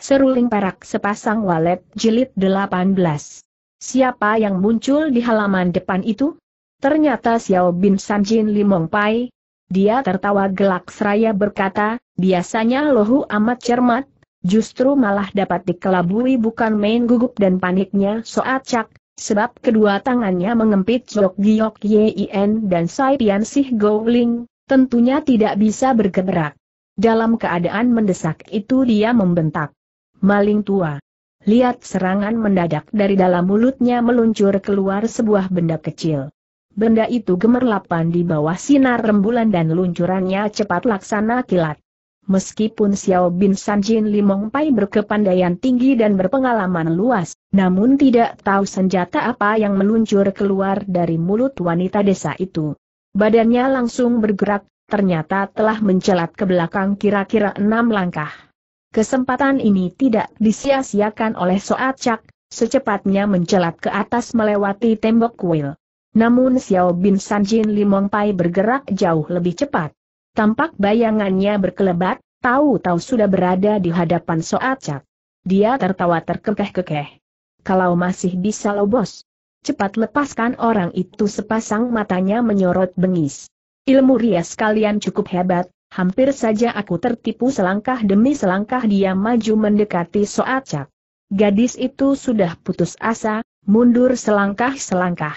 Seruling Perak Sepasang Walet Jilid 18. Siapa yang muncul di halaman depan itu? Ternyata Xiao Bin Sanjin Limong Pai. Dia tertawa gelak seraya berkata, biasanya lohu amat cermat, justru malah dapat dikelabui bukan main gugup dan paniknya soat cak, sebab kedua tangannya mengempit Jok Giok Yin dan Sai Pian Sih Gowling, tentunya tidak bisa bergerak. Dalam keadaan mendesak itu dia membentak. Maling tua. Lihat serangan mendadak dari dalam mulutnya meluncur keluar sebuah benda kecil. Benda itu gemerlapan di bawah sinar rembulan dan luncurannya cepat laksana kilat. Meskipun Xiao Bin San Jin Limong Pai berkepandaian tinggi dan berpengalaman luas, namun tidak tahu senjata apa yang meluncur keluar dari mulut wanita desa itu. Badannya langsung bergerak, ternyata telah mencelat ke belakang kira-kira enam langkah. Kesempatan ini tidak disia-siakan oleh Soat Cak, secepatnya mencelat ke atas melewati tembok kuil. Namun Xiao Bin Sanjin Limong Pai bergerak jauh lebih cepat. Tampak bayangannya berkelebat, tahu-tahu sudah berada di hadapan Soat Cak. Dia tertawa terkekeh-kekeh. Kalau masih bisa bos. Cepat lepaskan orang itu sepasang matanya menyorot bengis. Ilmu rias kalian cukup hebat, Hampir saja aku tertipu selangkah demi selangkah dia maju mendekati Soacak. Gadis itu sudah putus asa, mundur selangkah-selangkah.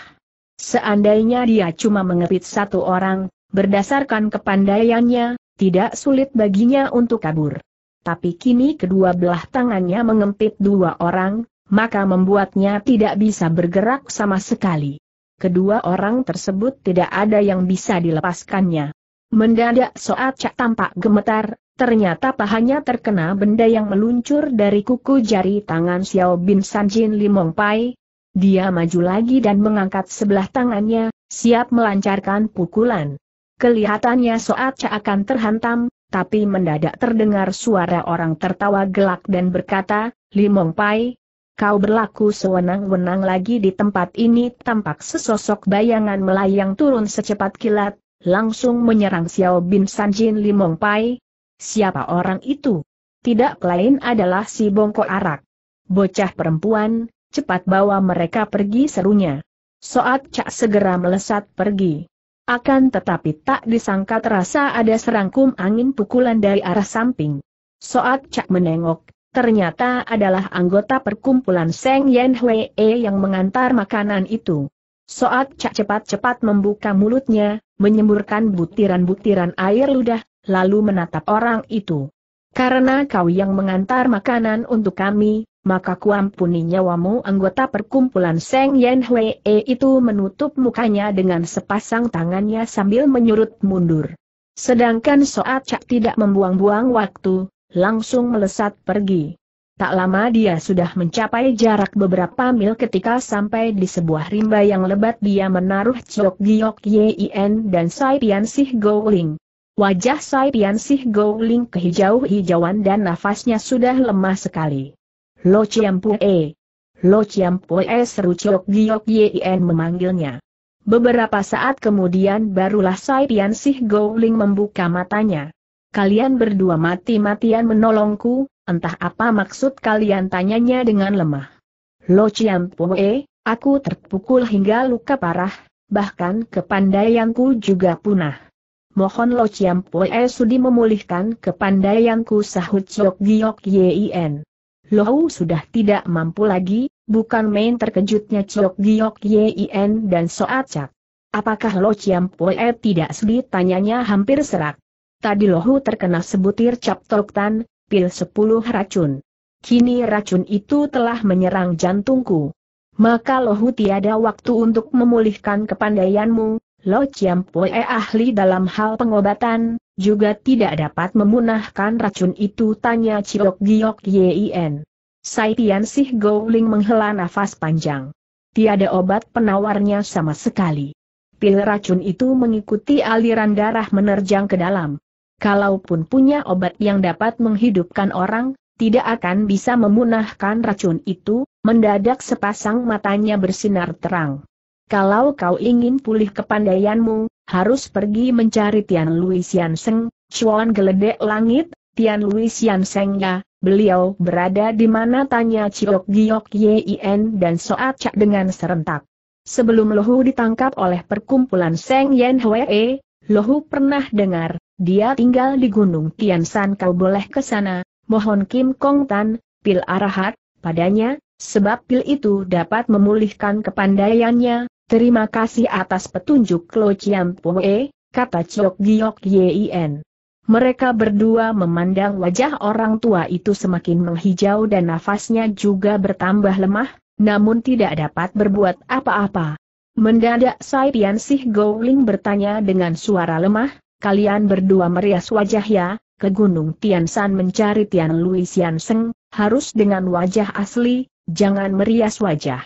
Seandainya dia cuma mengepit satu orang, berdasarkan kepandaiannya, tidak sulit baginya untuk kabur. Tapi kini kedua belah tangannya mengempit dua orang, maka membuatnya tidak bisa bergerak sama sekali. Kedua orang tersebut tidak ada yang bisa dilepaskannya. Mendadak soat cak tampak gemetar, ternyata pahanya terkena benda yang meluncur dari kuku jari tangan Xiao Bin San Jin Limong Pai. Dia maju lagi dan mengangkat sebelah tangannya, siap melancarkan pukulan. Kelihatannya soat cak akan terhantam, tapi mendadak terdengar suara orang tertawa gelak dan berkata, Limong Pai, kau berlaku sewenang-wenang lagi di tempat ini tampak sesosok bayangan melayang turun secepat kilat, langsung menyerang Xiao Bin San Sanjin Limong Pai. Siapa orang itu? Tidak lain adalah si bongko arak. Bocah perempuan, cepat bawa mereka pergi serunya. Soat Cak segera melesat pergi. Akan tetapi tak disangka terasa ada serangkum angin pukulan dari arah samping. Soat Cak menengok, ternyata adalah anggota perkumpulan Seng Yen Hwee yang mengantar makanan itu. Soat Cak cepat-cepat membuka mulutnya, menyemburkan butiran-butiran air ludah, lalu menatap orang itu. Karena kau yang mengantar makanan untuk kami, maka kuampuni nyawamu anggota perkumpulan Seng Yen Hwee itu menutup mukanya dengan sepasang tangannya sambil menyurut mundur. Sedangkan Soat Cak tidak membuang-buang waktu, langsung melesat pergi. Tak lama dia sudah mencapai jarak beberapa mil ketika sampai di sebuah rimba yang lebat dia menaruh Chok Giok Yin dan Sai Pian Sih Gouling. Wajah Sai Pian Sih Gouling kehijau-hijauan dan nafasnya sudah lemah sekali. Lo Chiam Pue. Lo Chiam Pue seru Chok Giok Yin memanggilnya. Beberapa saat kemudian barulah Sai Pian Sih Gouling membuka matanya. Kalian berdua mati-matian menolongku, Entah apa maksud kalian tanyanya dengan lemah. Lo Chiam Pue, aku terpukul hingga luka parah, bahkan kepandaianku juga punah. Mohon Lo Chiam Pue sudi memulihkan kepandaianku sahut Chok Giok Yin. Lo sudah tidak mampu lagi, bukan main terkejutnya Chok Giok Yin dan Soat Cak. Apakah Lo Chiam Pue tidak sedih tanyanya hampir serak. Tadi Lohu terkena sebutir cap toktan, pil sepuluh racun. Kini racun itu telah menyerang jantungku. Maka lohu tiada waktu untuk memulihkan kepandaianmu, Lo eh ahli dalam hal pengobatan, juga tidak dapat memunahkan racun itu tanya Ciok Giok Yien. Saipian Sih Gouling menghela nafas panjang. Tiada obat penawarnya sama sekali. Pil racun itu mengikuti aliran darah menerjang ke dalam kalaupun punya obat yang dapat menghidupkan orang, tidak akan bisa memunahkan racun itu, mendadak sepasang matanya bersinar terang. Kalau kau ingin pulih kepandaianmu, harus pergi mencari Tian Luisian Seng, Chuan geledek langit, Tian Luisian Seng ya, beliau berada di mana tanya Ciok Giok Yin dan Soat Cak dengan serentak. Sebelum Lohu ditangkap oleh perkumpulan Seng Yen Hwee, Lohu pernah dengar, dia tinggal di Gunung Tiansan kau boleh ke sana, mohon Kim Kong Tan, pil arahat, padanya, sebab pil itu dapat memulihkan kepandaiannya, terima kasih atas petunjuk Lo Chiam Pue, kata Chok Giok Yien. Mereka berdua memandang wajah orang tua itu semakin menghijau dan nafasnya juga bertambah lemah, namun tidak dapat berbuat apa-apa. Mendadak Sai Tian Sih Ling bertanya dengan suara lemah, kalian berdua merias wajah ya, ke Gunung Tian San mencari Tian Lui Sian Seng, harus dengan wajah asli, jangan merias wajah.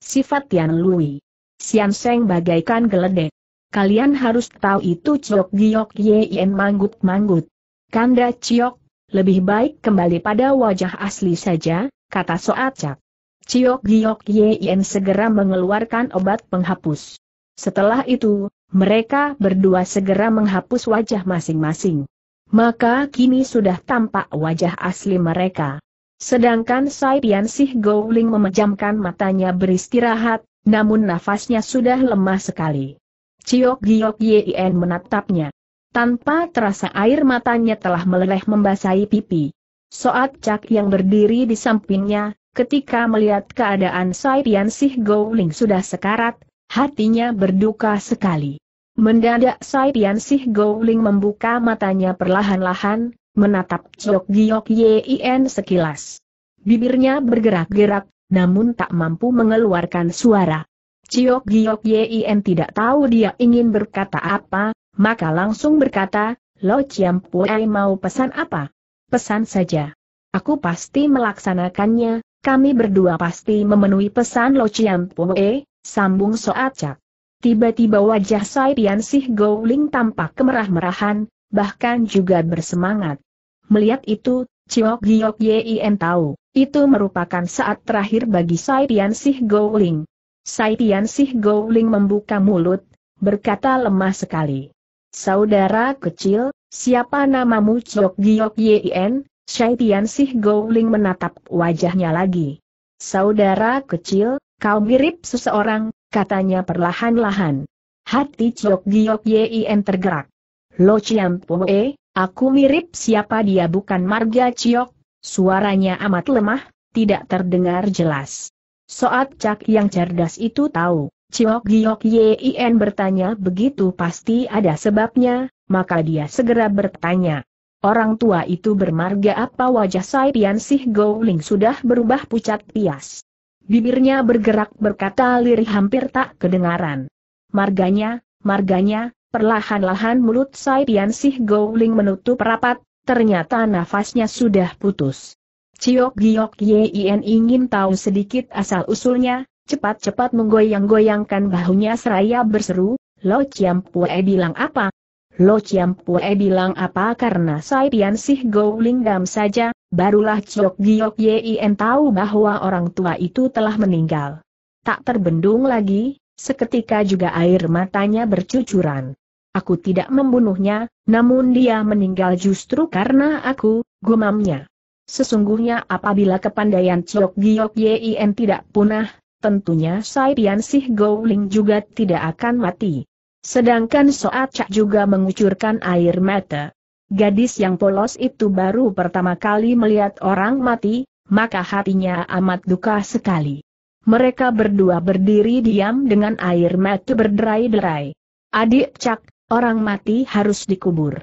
Sifat Tian Lui. Sian Seng bagaikan geledek. Kalian harus tahu itu Ciok Giok Yen manggut-manggut. Kanda Ciok, lebih baik kembali pada wajah asli saja, kata Soacak. Ciok Giok Yen segera mengeluarkan obat penghapus. Setelah itu, mereka berdua segera menghapus wajah masing-masing. Maka kini sudah tampak wajah asli mereka. Sedangkan Sai Pian Sih Gouling memejamkan matanya beristirahat, namun nafasnya sudah lemah sekali. Ciok Giok Yien menatapnya. Tanpa terasa air matanya telah meleleh membasahi pipi. Soat Cak yang berdiri di sampingnya, ketika melihat keadaan Sai Pian Sih Gouling sudah sekarat, Hatinya berduka sekali. Mendadak Sai Pian Sih Gouling membuka matanya perlahan-lahan, menatap Chok Giok Yien sekilas. Bibirnya bergerak-gerak, namun tak mampu mengeluarkan suara. Ciok Giok Yien tidak tahu dia ingin berkata apa, maka langsung berkata, Lo Chiam Puei mau pesan apa? Pesan saja. Aku pasti melaksanakannya, kami berdua pasti memenuhi pesan Lo Chiam Puei, sambung soacak. Tiba-tiba wajah Sai Tian Sih Gouling tampak kemerah-merahan, bahkan juga bersemangat. Melihat itu, Ciok Giok En tahu, itu merupakan saat terakhir bagi Sai Tian Sih Gouling. Sai Tian Sih Gouling membuka mulut, berkata lemah sekali. Saudara kecil, siapa namamu Chiok Giok En? Sai Tian Sih Gouling menatap wajahnya lagi. Saudara kecil, Kau mirip seseorang, katanya perlahan-lahan. Hati Ciok Giok Yien tergerak. Lo Chiam Poe, aku mirip siapa dia bukan Marga Chiok, suaranya amat lemah, tidak terdengar jelas. Soat Cak yang cerdas itu tahu, Ciok Giok Yien bertanya begitu pasti ada sebabnya, maka dia segera bertanya. Orang tua itu bermarga apa wajah Sai Pian Sih Gouling sudah berubah pucat pias. Bibirnya bergerak berkata lirih hampir tak kedengaran. Marganya, marganya, perlahan-lahan mulut Sai Pian Sih Gouling menutup rapat, ternyata nafasnya sudah putus. Ciok Giok Yin ingin tahu sedikit asal-usulnya, cepat-cepat menggoyang-goyangkan bahunya seraya berseru, Lo Chiam Pue bilang apa? Lo Chiam Pue bilang apa karena Sai Pian Sih Gouling dam saja, Barulah Chok Giok Yin tahu bahwa orang tua itu telah meninggal. Tak terbendung lagi, seketika juga air matanya bercucuran. Aku tidak membunuhnya, namun dia meninggal justru karena aku, gumamnya. Sesungguhnya apabila kepandaian Chok Giok Yin tidak punah, tentunya Sai Pian Sih Gowling juga tidak akan mati. Sedangkan Soat Cak juga mengucurkan air mata. Gadis yang polos itu baru pertama kali melihat orang mati, maka hatinya amat duka sekali. Mereka berdua berdiri diam dengan air mata berderai-derai. Adik Cak, orang mati harus dikubur.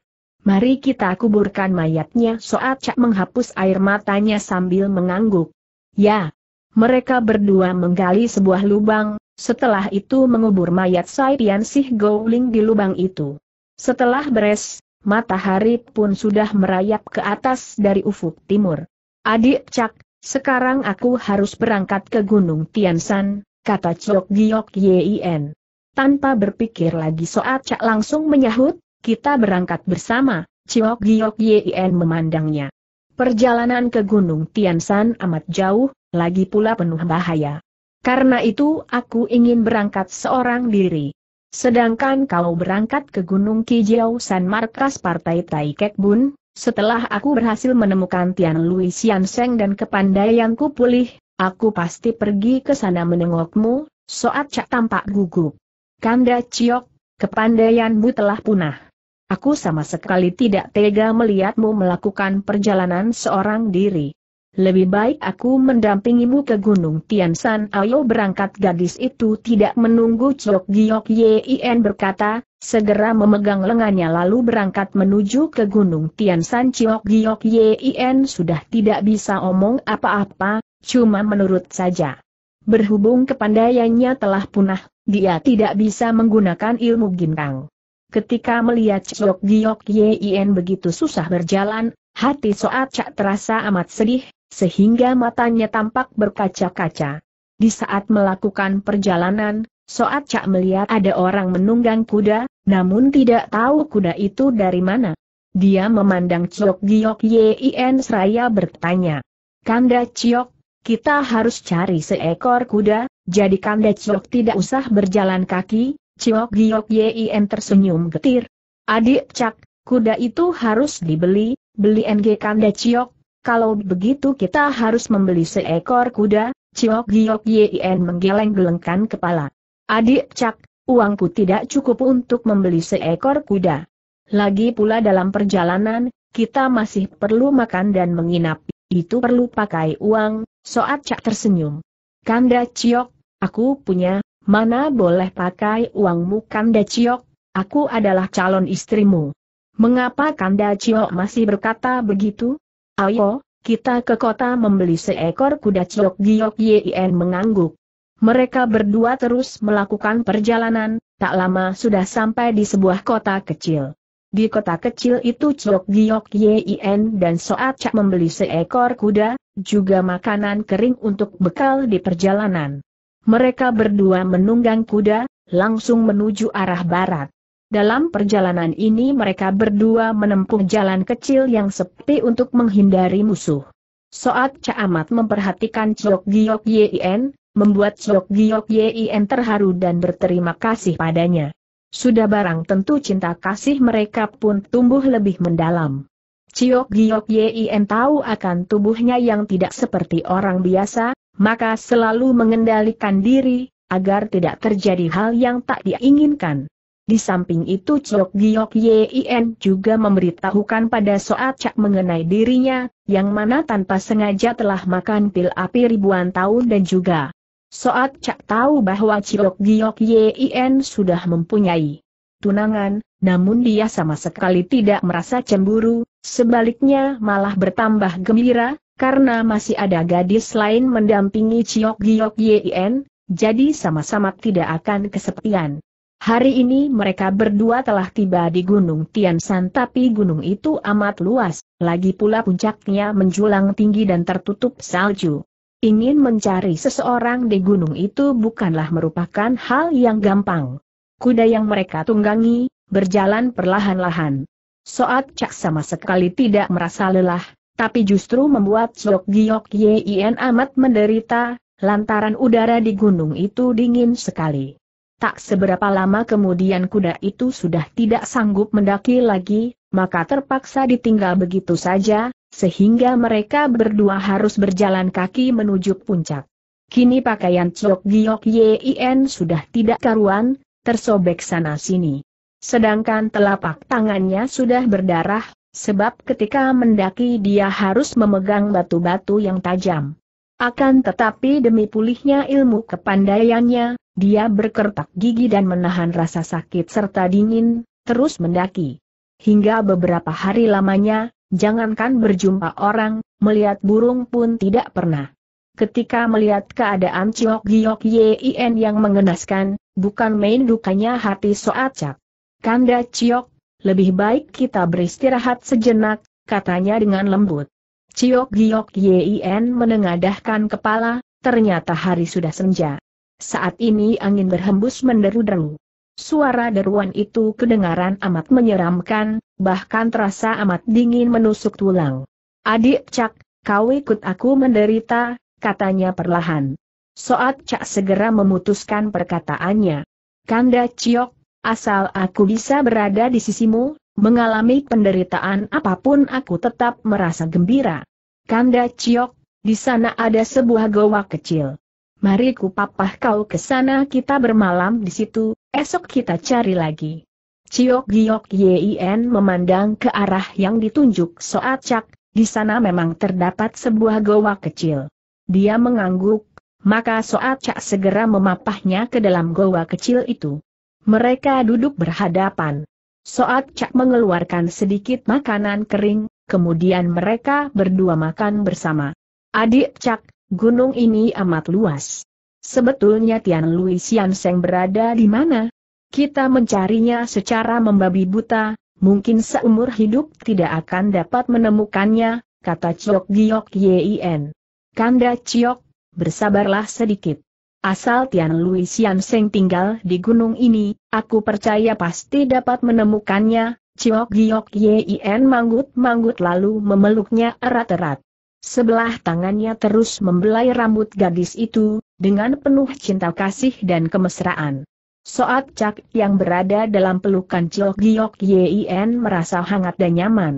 Mari kita kuburkan mayatnya Soat Cak menghapus air matanya sambil mengangguk. Ya. Mereka berdua menggali sebuah lubang, setelah itu mengubur mayat Saipian Sih Gouling di lubang itu. Setelah beres, matahari pun sudah merayap ke atas dari ufuk timur. Adik Cak, sekarang aku harus berangkat ke Gunung Tiansan, kata Cok Giok Yin. Tanpa berpikir lagi soal Cak langsung menyahut, kita berangkat bersama, Cok Giok Yin memandangnya. Perjalanan ke Gunung Tiansan amat jauh, lagi pula penuh bahaya. Karena itu aku ingin berangkat seorang diri. Sedangkan kau berangkat ke Gunung Kijau San markas Partai Tai Kek Bun, setelah aku berhasil menemukan Tian Lui Sian Seng dan kepandaianku pulih, aku pasti pergi ke sana menengokmu, soat cak tampak gugup. Kanda Ciok, kepandaianmu telah punah. Aku sama sekali tidak tega melihatmu melakukan perjalanan seorang diri. Lebih baik aku mendampingimu ke Gunung Tian Tiansan. Ayo berangkat gadis itu tidak menunggu Chok Giok Yin berkata, segera memegang lengannya lalu berangkat menuju ke Gunung Tiansan. Chok Giok Yin sudah tidak bisa omong apa-apa, cuma menurut saja. Berhubung kepandaiannya telah punah, dia tidak bisa menggunakan ilmu ginkang. Ketika melihat Chok Giok Yin begitu susah berjalan, hati Soat Cak terasa amat sedih, sehingga matanya tampak berkaca-kaca. Di saat melakukan perjalanan, Soat Cak melihat ada orang menunggang kuda, namun tidak tahu kuda itu dari mana. Dia memandang Ciok Giok yien Seraya bertanya. Kanda Ciok, kita harus cari seekor kuda, jadi Kanda Ciok tidak usah berjalan kaki, Ciok Giok yien tersenyum getir. Adik Cak, kuda itu harus dibeli, beli NG Kanda Ciok, kalau begitu kita harus membeli seekor kuda, Ciok Giok Yien menggeleng-gelengkan kepala. Adik Cak, uangku tidak cukup untuk membeli seekor kuda. Lagi pula dalam perjalanan, kita masih perlu makan dan menginap, itu perlu pakai uang, Soat Cak tersenyum. Kanda Ciok, aku punya, mana boleh pakai uangmu Kanda Ciok, aku adalah calon istrimu. Mengapa Kanda Ciok masih berkata begitu? Ayo, kita ke kota membeli seekor kuda Ciok Giok Yien mengangguk. Mereka berdua terus melakukan perjalanan, tak lama sudah sampai di sebuah kota kecil. Di kota kecil itu Ciok Giok Yien dan Soat Cak membeli seekor kuda, juga makanan kering untuk bekal di perjalanan. Mereka berdua menunggang kuda, langsung menuju arah barat. Dalam perjalanan ini mereka berdua menempuh jalan kecil yang sepi untuk menghindari musuh. Soat Camat memperhatikan Chok Giok Yin, membuat Chok Giok Yin terharu dan berterima kasih padanya. Sudah barang tentu cinta kasih mereka pun tumbuh lebih mendalam. Ciok Giok Yin tahu akan tubuhnya yang tidak seperti orang biasa, maka selalu mengendalikan diri, agar tidak terjadi hal yang tak diinginkan. Di samping itu Ciok Giok Yien juga memberitahukan pada Soat Cak mengenai dirinya, yang mana tanpa sengaja telah makan pil api ribuan tahun dan juga Soat Cak tahu bahwa Ciok Giok Yien sudah mempunyai tunangan, namun dia sama sekali tidak merasa cemburu, sebaliknya malah bertambah gembira, karena masih ada gadis lain mendampingi Ciok Giok Yien, jadi sama-sama tidak akan kesepian. Hari ini mereka berdua telah tiba di Gunung Tian Tiansan tapi gunung itu amat luas, lagi pula puncaknya menjulang tinggi dan tertutup salju. Ingin mencari seseorang di gunung itu bukanlah merupakan hal yang gampang. Kuda yang mereka tunggangi, berjalan perlahan-lahan. Soat Cak sama sekali tidak merasa lelah, tapi justru membuat Sok Giok Yien amat menderita, lantaran udara di gunung itu dingin sekali. Tak seberapa lama kemudian kuda itu sudah tidak sanggup mendaki lagi, maka terpaksa ditinggal begitu saja, sehingga mereka berdua harus berjalan kaki menuju puncak. Kini pakaian Chok Giok Yien sudah tidak karuan, tersobek sana-sini. Sedangkan telapak tangannya sudah berdarah, sebab ketika mendaki dia harus memegang batu-batu yang tajam. Akan tetapi demi pulihnya ilmu kepandaiannya, dia berkertak gigi dan menahan rasa sakit serta dingin, terus mendaki. Hingga beberapa hari lamanya, jangankan berjumpa orang, melihat burung pun tidak pernah. Ketika melihat keadaan Ciok Giok Yin yang mengenaskan, bukan main dukanya hati Soacak. Kanda Ciok, lebih baik kita beristirahat sejenak, katanya dengan lembut. Ciok Giok Yin menengadahkan kepala, ternyata hari sudah senja. Saat ini angin berhembus menderu-deru. Suara deruan itu kedengaran amat menyeramkan, bahkan terasa amat dingin menusuk tulang. Adik Cak, kau ikut aku menderita, katanya perlahan. Soat Cak segera memutuskan perkataannya. Kanda Ciok, asal aku bisa berada di sisimu, mengalami penderitaan apapun aku tetap merasa gembira. Kanda Ciok, di sana ada sebuah goa kecil mari ku papah kau ke sana kita bermalam di situ, esok kita cari lagi. Ciok Giok Yin memandang ke arah yang ditunjuk Soat Cak, di sana memang terdapat sebuah goa kecil. Dia mengangguk, maka Soat Cak segera memapahnya ke dalam goa kecil itu. Mereka duduk berhadapan. Soat Cak mengeluarkan sedikit makanan kering, kemudian mereka berdua makan bersama. Adik Cak, Gunung ini amat luas. Sebetulnya Tian Lui Sian Seng berada di mana? Kita mencarinya secara membabi buta, mungkin seumur hidup tidak akan dapat menemukannya, kata Ciok Giok Yin. Kanda Ciok, bersabarlah sedikit. Asal Tian Lui Sian Seng tinggal di gunung ini, aku percaya pasti dapat menemukannya, Ciok Giok Yin manggut-manggut lalu memeluknya erat-erat. Sebelah tangannya terus membelai rambut gadis itu, dengan penuh cinta kasih dan kemesraan. Soat Cak yang berada dalam pelukan Ciok Giok Yin merasa hangat dan nyaman.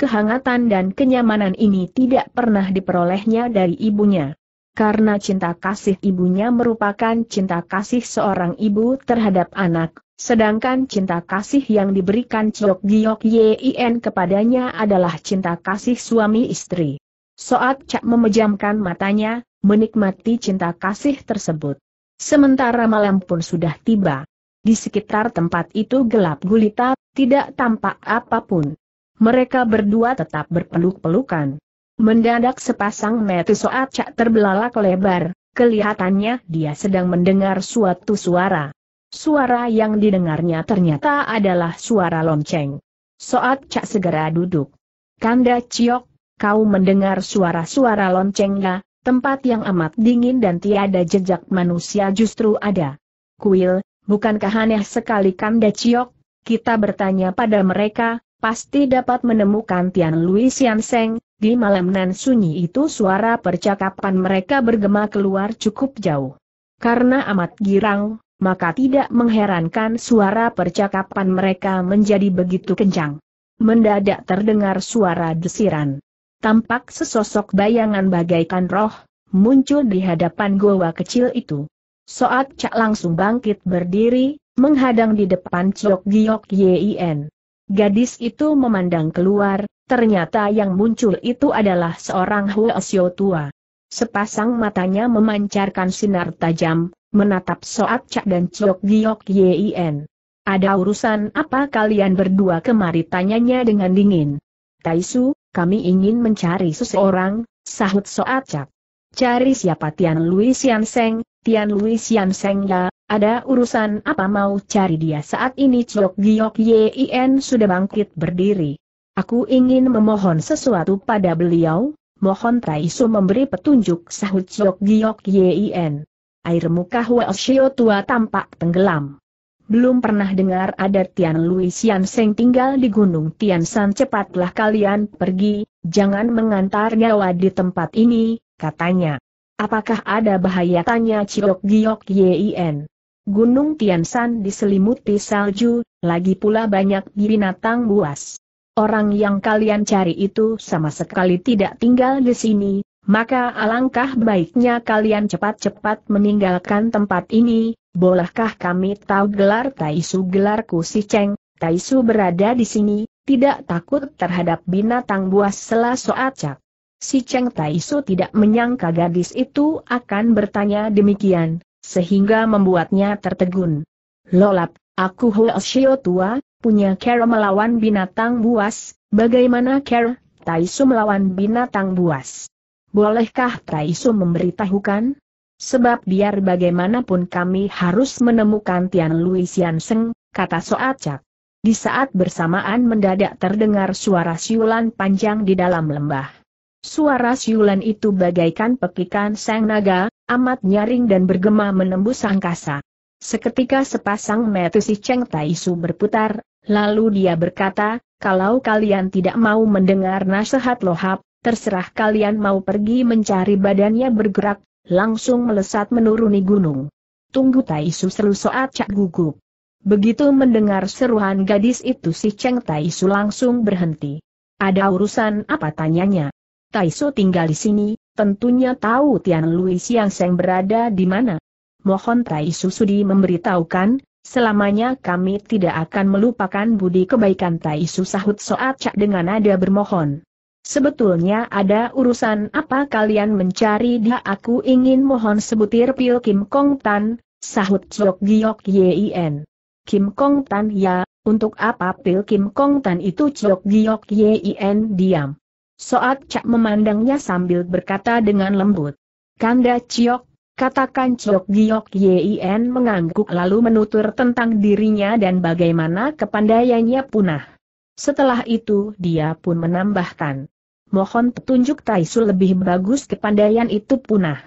Kehangatan dan kenyamanan ini tidak pernah diperolehnya dari ibunya. Karena cinta kasih ibunya merupakan cinta kasih seorang ibu terhadap anak, sedangkan cinta kasih yang diberikan Ciok Giok Yin kepadanya adalah cinta kasih suami istri. Soat Cak memejamkan matanya, menikmati cinta kasih tersebut. Sementara malam pun sudah tiba. Di sekitar tempat itu gelap gulita, tidak tampak apapun. Mereka berdua tetap berpeluk-pelukan. Mendadak sepasang mata Soat Cak terbelalak lebar, kelihatannya dia sedang mendengar suatu suara. Suara yang didengarnya ternyata adalah suara lonceng. Soat Cak segera duduk. Kanda Ciok, kau mendengar suara-suara loncengnya, tempat yang amat dingin dan tiada jejak manusia justru ada. Kuil, bukankah aneh sekali Kanda Ciok? Kita bertanya pada mereka, pasti dapat menemukan Tian Lui Sian Seng, di malam nan sunyi itu suara percakapan mereka bergema keluar cukup jauh. Karena amat girang, maka tidak mengherankan suara percakapan mereka menjadi begitu kencang. Mendadak terdengar suara desiran tampak sesosok bayangan bagaikan roh, muncul di hadapan goa kecil itu. Soat Cak langsung bangkit berdiri, menghadang di depan Ciok Giok Yin. Gadis itu memandang keluar, ternyata yang muncul itu adalah seorang Huasyo tua. Sepasang matanya memancarkan sinar tajam, menatap Soat Cak dan Ciok Giok Yin. Ada urusan apa kalian berdua kemari tanyanya dengan dingin. Taisu, kami ingin mencari seseorang, sahut Soacak. Cari siapa Tian Lui Sian Seng, Tian Lui Sian Seng ya, ada urusan apa mau cari dia saat ini Chok Giok Yin sudah bangkit berdiri. Aku ingin memohon sesuatu pada beliau, mohon Taisu memberi petunjuk sahut Chok Giok Yin. Air muka Hua Shio tua tampak tenggelam. Belum pernah dengar ada Tian Lui Xian Seng tinggal di Gunung Tian San cepatlah kalian pergi, jangan mengantar nyawa di tempat ini, katanya. Apakah ada bahaya tanya Ciok Giok Yin. Gunung Tian San diselimuti salju, lagi pula banyak binatang buas. Orang yang kalian cari itu sama sekali tidak tinggal di sini, maka alangkah baiknya kalian cepat-cepat meninggalkan tempat ini, bolehkah kami tahu gelar Taisu gelarku si Cheng, Taisu berada di sini, tidak takut terhadap binatang buas selaso acak. Si Cheng Taisu tidak menyangka gadis itu akan bertanya demikian, sehingga membuatnya tertegun. Lolap, aku Hoshio tua, punya care melawan binatang buas, bagaimana care Taisu melawan binatang buas? Bolehkah Traisu memberitahukan? Sebab biar bagaimanapun kami harus menemukan Tian Lui Seng, kata Soacak. Di saat bersamaan mendadak terdengar suara siulan panjang di dalam lembah. Suara siulan itu bagaikan pekikan sang naga, amat nyaring dan bergema menembus angkasa. Seketika sepasang mata si Cheng Taisu berputar, lalu dia berkata, kalau kalian tidak mau mendengar nasihat lohap, terserah kalian mau pergi mencari badannya bergerak, langsung melesat menuruni gunung. Tunggu Taisu seru soat cak gugup. Begitu mendengar seruan gadis itu si Cheng Taisu langsung berhenti. Ada urusan apa tanyanya? Taisu tinggal di sini, tentunya tahu Tian Lui Siang Seng berada di mana. Mohon Taisu sudi memberitahukan, selamanya kami tidak akan melupakan budi kebaikan Taisu sahut soat cak dengan nada bermohon. Sebetulnya ada urusan apa kalian mencari dia aku ingin mohon sebutir pil Kim Kong Tan, sahut Jok Giok Yien. Kim Kong Tan ya, untuk apa pil Kim Kong Tan itu Jok Giok Yien? diam. Soat Cak memandangnya sambil berkata dengan lembut. Kanda Ciok, katakan Sok Giok Yien mengangguk lalu menutur tentang dirinya dan bagaimana kepandaiannya punah. Setelah itu dia pun menambahkan mohon petunjuk Taisu lebih bagus kepandaian itu punah.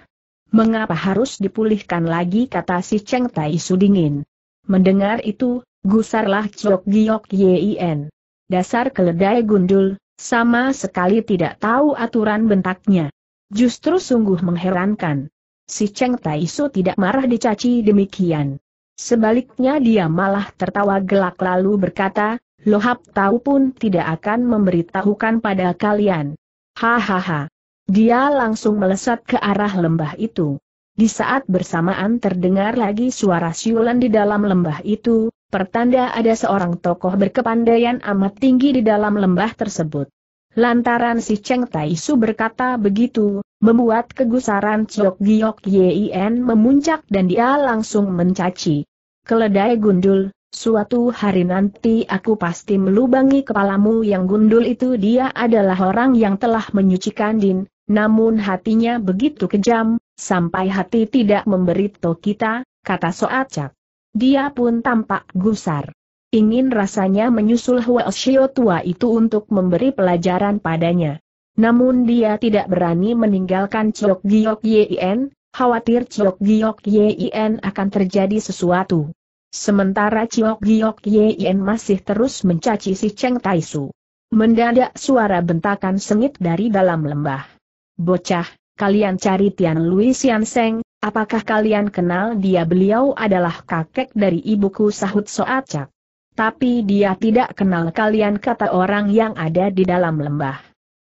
Mengapa harus dipulihkan lagi kata si Cheng Taisu dingin. Mendengar itu, gusarlah Chok Giok Yin. Dasar keledai gundul, sama sekali tidak tahu aturan bentaknya. Justru sungguh mengherankan. Si Cheng Taisu tidak marah dicaci demikian. Sebaliknya dia malah tertawa gelak lalu berkata, Lohap tahu pun tidak akan memberitahukan pada kalian. Hahaha. Dia langsung melesat ke arah lembah itu. Di saat bersamaan terdengar lagi suara siulan di dalam lembah itu, pertanda ada seorang tokoh berkepandaian amat tinggi di dalam lembah tersebut. Lantaran si Cheng Taisu berkata begitu, membuat kegusaran Chok Giok Yien memuncak dan dia langsung mencaci. Keledai gundul, Suatu hari nanti aku pasti melubangi kepalamu yang gundul itu dia adalah orang yang telah menyucikan Din, namun hatinya begitu kejam, sampai hati tidak memberitahu kita, kata Soacak. Dia pun tampak gusar. Ingin rasanya menyusul Huoshio tua itu untuk memberi pelajaran padanya. Namun dia tidak berani meninggalkan Chok Giok Yien, khawatir Chok Giok Yien akan terjadi sesuatu. Sementara Chiok Giok Yen masih terus mencaci si Cheng Taisu. Mendadak suara bentakan sengit dari dalam lembah. Bocah, kalian cari Tian Lui Sian Seng, apakah kalian kenal dia beliau adalah kakek dari ibuku sahut Soacak. Tapi dia tidak kenal kalian kata orang yang ada di dalam lembah.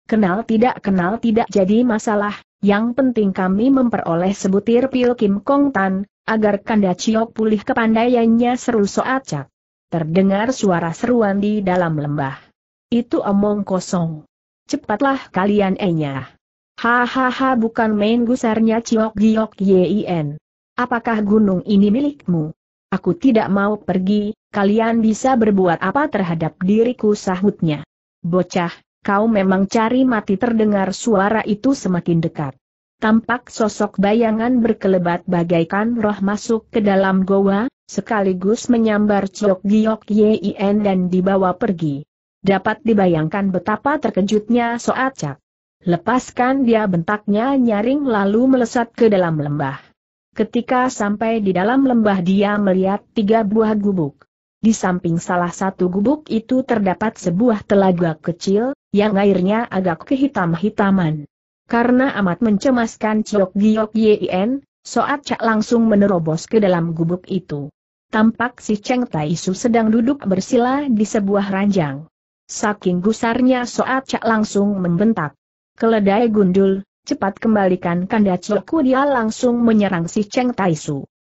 Kenal tidak kenal tidak jadi masalah, yang penting kami memperoleh sebutir pil Kim Kong Tan, agar Kanda Chiok pulih kepandaiannya seru soacak. Terdengar suara seruan di dalam lembah. Itu omong kosong. Cepatlah kalian enyah. Hahaha bukan main gusarnya Chiok Giok Yin. Apakah gunung ini milikmu? Aku tidak mau pergi, kalian bisa berbuat apa terhadap diriku sahutnya. Bocah, kau memang cari mati terdengar suara itu semakin dekat. Tampak sosok bayangan berkelebat bagaikan roh masuk ke dalam goa, sekaligus menyambar Chok Giok Yien dan dibawa pergi. Dapat dibayangkan betapa terkejutnya Soat Cak. Lepaskan dia bentaknya nyaring lalu melesat ke dalam lembah. Ketika sampai di dalam lembah dia melihat tiga buah gubuk. Di samping salah satu gubuk itu terdapat sebuah telaga kecil, yang airnya agak kehitam-hitaman. Karena amat mencemaskan Ciok Giok Yien, Soat Cak langsung menerobos ke dalam gubuk itu. Tampak si Cheng Tai sedang duduk bersila di sebuah ranjang. Saking gusarnya Soat Cak langsung membentak. Keledai gundul, cepat kembalikan kanda Ciokku dia langsung menyerang si Cheng Tai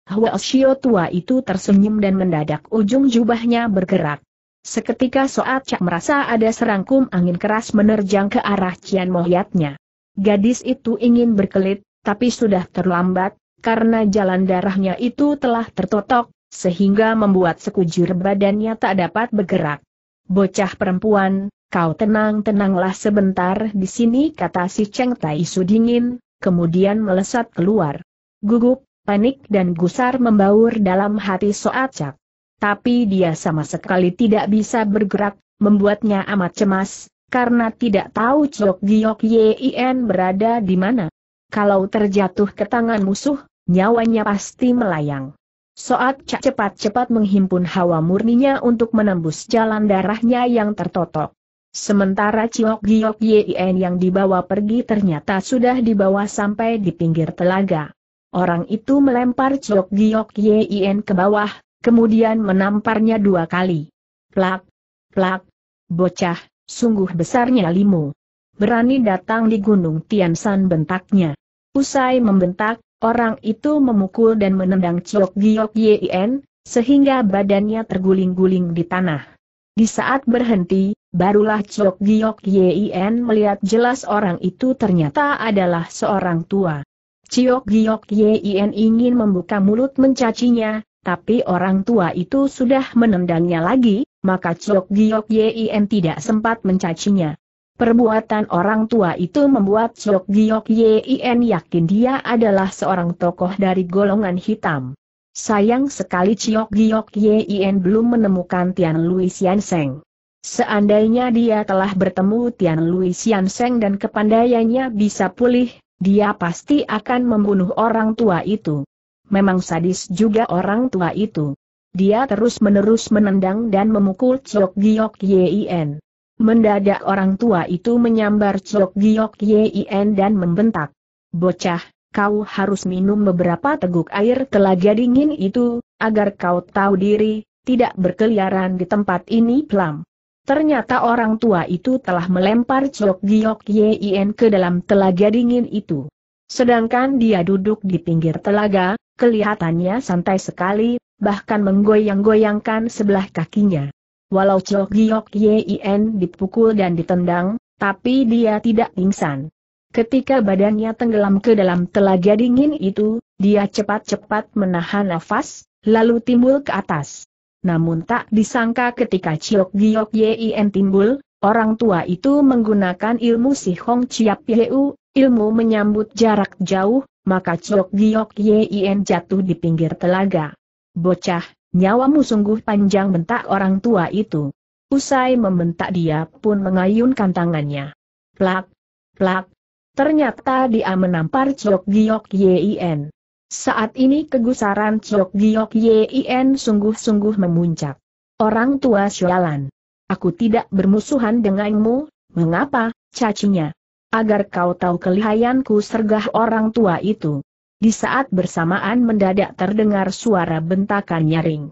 Hua Osio tua itu tersenyum dan mendadak ujung jubahnya bergerak. Seketika Soat Cak merasa ada serangkum angin keras menerjang ke arah Cian Mohyatnya. Gadis itu ingin berkelit, tapi sudah terlambat, karena jalan darahnya itu telah tertotok, sehingga membuat sekujur badannya tak dapat bergerak. Bocah perempuan, kau tenang-tenanglah sebentar di sini kata si Cheng Tai Su dingin, kemudian melesat keluar. Gugup, panik dan gusar membaur dalam hati Soacak. Tapi dia sama sekali tidak bisa bergerak, membuatnya amat cemas, karena tidak tahu Chok Giok Yin berada di mana. Kalau terjatuh ke tangan musuh, nyawanya pasti melayang. Soacak cepat-cepat menghimpun hawa murninya untuk menembus jalan darahnya yang tertotok. Sementara Ciok Giok Yin yang dibawa pergi ternyata sudah dibawa sampai di pinggir telaga. Orang itu melempar Chok Giok Yin ke bawah, kemudian menamparnya dua kali. Plak, plak, bocah, sungguh besarnya limu. Berani datang di Gunung Tiansan bentaknya. Usai membentak, orang itu memukul dan menendang Chok Giok Yin, sehingga badannya terguling-guling di tanah. Di saat berhenti, barulah Chok Giok Yin melihat jelas orang itu ternyata adalah seorang tua. Ciok Giok Yin ingin membuka mulut mencacinya, tapi orang tua itu sudah menendangnya lagi, maka Ciok Giok Yin tidak sempat mencacinya. Perbuatan orang tua itu membuat Ciok Giok Yin yakin dia adalah seorang tokoh dari golongan hitam. Sayang sekali Ciok Giok Yin belum menemukan Tian Lui Seng. Seandainya dia telah bertemu Tian Lui Seng dan kepandaiannya bisa pulih, dia pasti akan membunuh orang tua itu. Memang sadis juga orang tua itu. Dia terus-menerus menendang dan memukul Chok Giok Yin. Mendadak orang tua itu menyambar Chok Giok Yin dan membentak. Bocah, kau harus minum beberapa teguk air telaga dingin itu, agar kau tahu diri, tidak berkeliaran di tempat ini pelam. Ternyata orang tua itu telah melempar Chok Giok Yien ke dalam telaga dingin itu. Sedangkan dia duduk di pinggir telaga, kelihatannya santai sekali, bahkan menggoyang-goyangkan sebelah kakinya. Walau Chok Giok Yien dipukul dan ditendang, tapi dia tidak pingsan. Ketika badannya tenggelam ke dalam telaga dingin itu, dia cepat-cepat menahan nafas, lalu timbul ke atas namun tak disangka ketika Ciok Giok yien timbul, orang tua itu menggunakan ilmu Si Hong Chiap Yeu, ilmu menyambut jarak jauh, maka Ciok Giok yien jatuh di pinggir telaga. Bocah, nyawamu sungguh panjang bentak orang tua itu. Usai membentak dia pun mengayunkan tangannya. Plak, plak, ternyata dia menampar Ciok Giok yien. Saat ini kegusaran Chok Giok Yin sungguh-sungguh memuncak. Orang tua sialan. Aku tidak bermusuhan denganmu, mengapa, cacinya? Agar kau tahu kelihayanku sergah orang tua itu. Di saat bersamaan mendadak terdengar suara bentakan nyaring.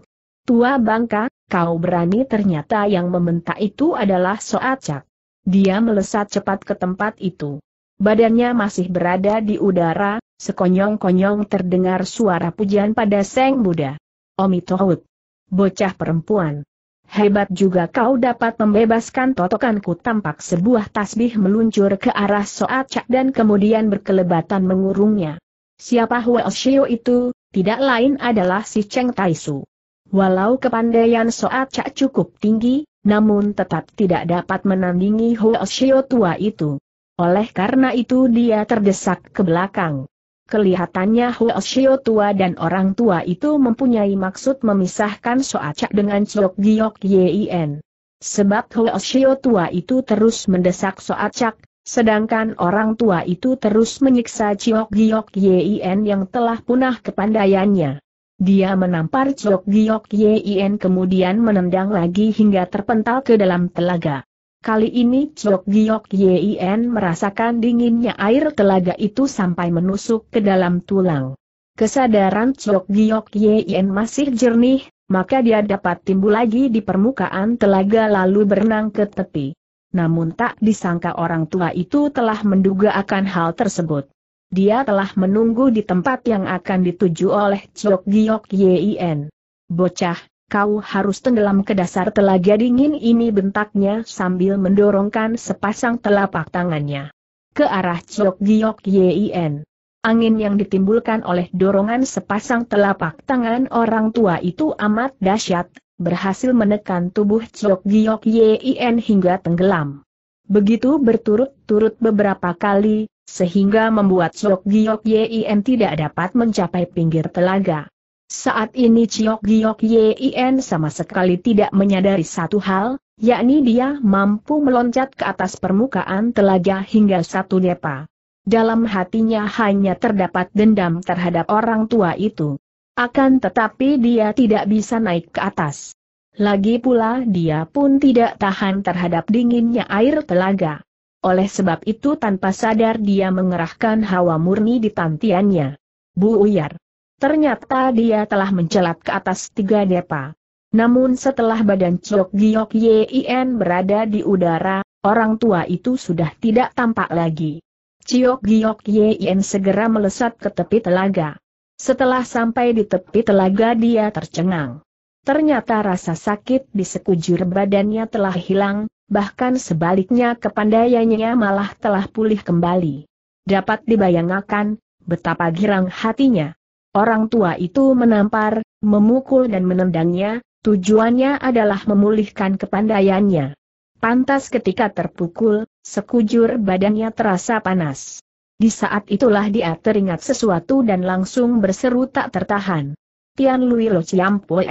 Tua bangka, kau berani ternyata yang membentak itu adalah Soacak. Dia melesat cepat ke tempat itu. Badannya masih berada di udara, Sekonyong-konyong terdengar suara pujian pada Seng Buddha. Omi Tohut. Bocah perempuan. Hebat juga kau dapat membebaskan totokanku tampak sebuah tasbih meluncur ke arah Soat Cak dan kemudian berkelebatan mengurungnya. Siapa Huo Shio itu, tidak lain adalah si Cheng Taisu. Walau kepandaian Soat Cak cukup tinggi, namun tetap tidak dapat menandingi Huo Shio tua itu. Oleh karena itu dia terdesak ke belakang. Kelihatannya Huo Shio tua dan orang tua itu mempunyai maksud memisahkan Soacak dengan Chok Giok Yin. Sebab Huo Shio tua itu terus mendesak Soacak, sedangkan orang tua itu terus menyiksa Chok Giok Yin yang telah punah kepandaiannya. Dia menampar Chok Giok Yin kemudian menendang lagi hingga terpental ke dalam telaga. Kali ini Chok Giok Yin merasakan dinginnya air telaga itu sampai menusuk ke dalam tulang. Kesadaran Chok Giok Yin masih jernih, maka dia dapat timbul lagi di permukaan telaga lalu berenang ke tepi. Namun tak disangka orang tua itu telah menduga akan hal tersebut. Dia telah menunggu di tempat yang akan dituju oleh Chok Giok Yin. Bocah, kau harus tenggelam ke dasar telaga dingin ini bentaknya sambil mendorongkan sepasang telapak tangannya. Ke arah Ciok Giok Yien. Angin yang ditimbulkan oleh dorongan sepasang telapak tangan orang tua itu amat dahsyat, berhasil menekan tubuh Ciok Giok Yien hingga tenggelam. Begitu berturut-turut beberapa kali, sehingga membuat Ciok Giok Yien tidak dapat mencapai pinggir telaga. Saat ini Ciok Giok Yin sama sekali tidak menyadari satu hal, yakni dia mampu meloncat ke atas permukaan telaga hingga satu depa. Dalam hatinya hanya terdapat dendam terhadap orang tua itu. Akan tetapi dia tidak bisa naik ke atas. Lagi pula dia pun tidak tahan terhadap dinginnya air telaga. Oleh sebab itu tanpa sadar dia mengerahkan hawa murni di tantiannya. Bu Uyar. Ternyata dia telah mencelat ke atas tiga depa. Namun setelah badan Chok Giok Yin berada di udara, orang tua itu sudah tidak tampak lagi. Ciok Giok Yin segera melesat ke tepi telaga. Setelah sampai di tepi telaga dia tercengang. Ternyata rasa sakit di sekujur badannya telah hilang, bahkan sebaliknya kepandaiannya malah telah pulih kembali. Dapat dibayangkan, betapa girang hatinya. Orang tua itu menampar, memukul dan menendangnya, tujuannya adalah memulihkan kepandaiannya. Pantas ketika terpukul, sekujur badannya terasa panas. Di saat itulah dia teringat sesuatu dan langsung berseru tak tertahan. Tian Lui Lo Chiam Poe.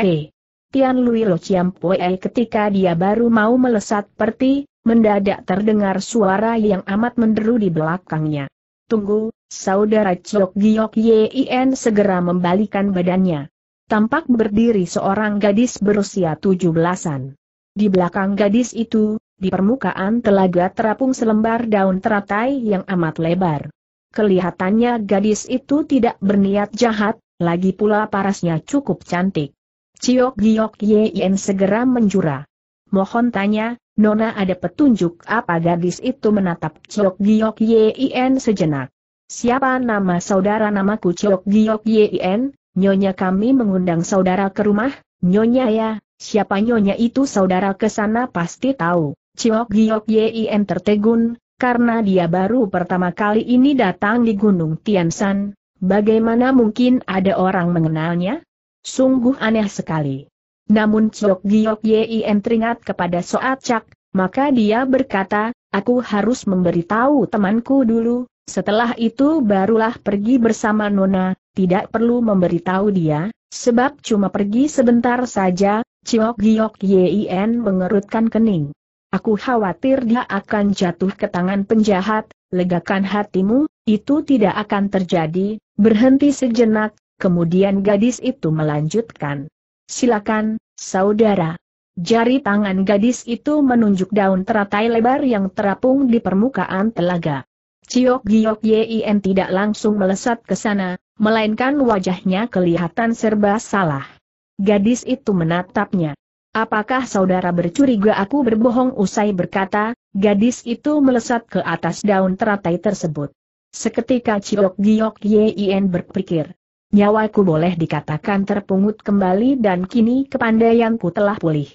Tian Lui Lo Chiam Poe ketika dia baru mau melesat perti, mendadak terdengar suara yang amat menderu di belakangnya. Tunggu, saudara Chok Giok Yin segera membalikan badannya. Tampak berdiri seorang gadis berusia tujuh belasan. Di belakang gadis itu, di permukaan telaga terapung selembar daun teratai yang amat lebar. Kelihatannya gadis itu tidak berniat jahat, lagi pula parasnya cukup cantik. Ciok Giok Yin segera menjura. Mohon tanya, Nona ada petunjuk apa gadis itu menatap Ciok Giok Yin sejenak. Siapa nama saudara namaku Chok Giok Yin, nyonya kami mengundang saudara ke rumah, nyonya ya, siapa nyonya itu saudara ke sana pasti tahu. Chok Giok Yin tertegun, karena dia baru pertama kali ini datang di Gunung Tiansan, bagaimana mungkin ada orang mengenalnya? Sungguh aneh sekali. Namun Chok Giok Yin teringat kepada Soat Cak, maka dia berkata, aku harus memberitahu temanku dulu, setelah itu barulah pergi bersama Nona, tidak perlu memberitahu dia, sebab cuma pergi sebentar saja, Ciok Giok Yien mengerutkan kening. Aku khawatir dia akan jatuh ke tangan penjahat, legakan hatimu, itu tidak akan terjadi, berhenti sejenak, kemudian gadis itu melanjutkan. Silakan, saudara. Jari tangan gadis itu menunjuk daun teratai lebar yang terapung di permukaan telaga. Ciok Giok Yin tidak langsung melesat ke sana, melainkan wajahnya kelihatan serba salah. Gadis itu menatapnya. Apakah saudara bercuriga aku berbohong usai berkata, gadis itu melesat ke atas daun teratai tersebut. Seketika Ciok Giok Yin berpikir, nyawaku boleh dikatakan terpungut kembali dan kini kepandaianku telah pulih.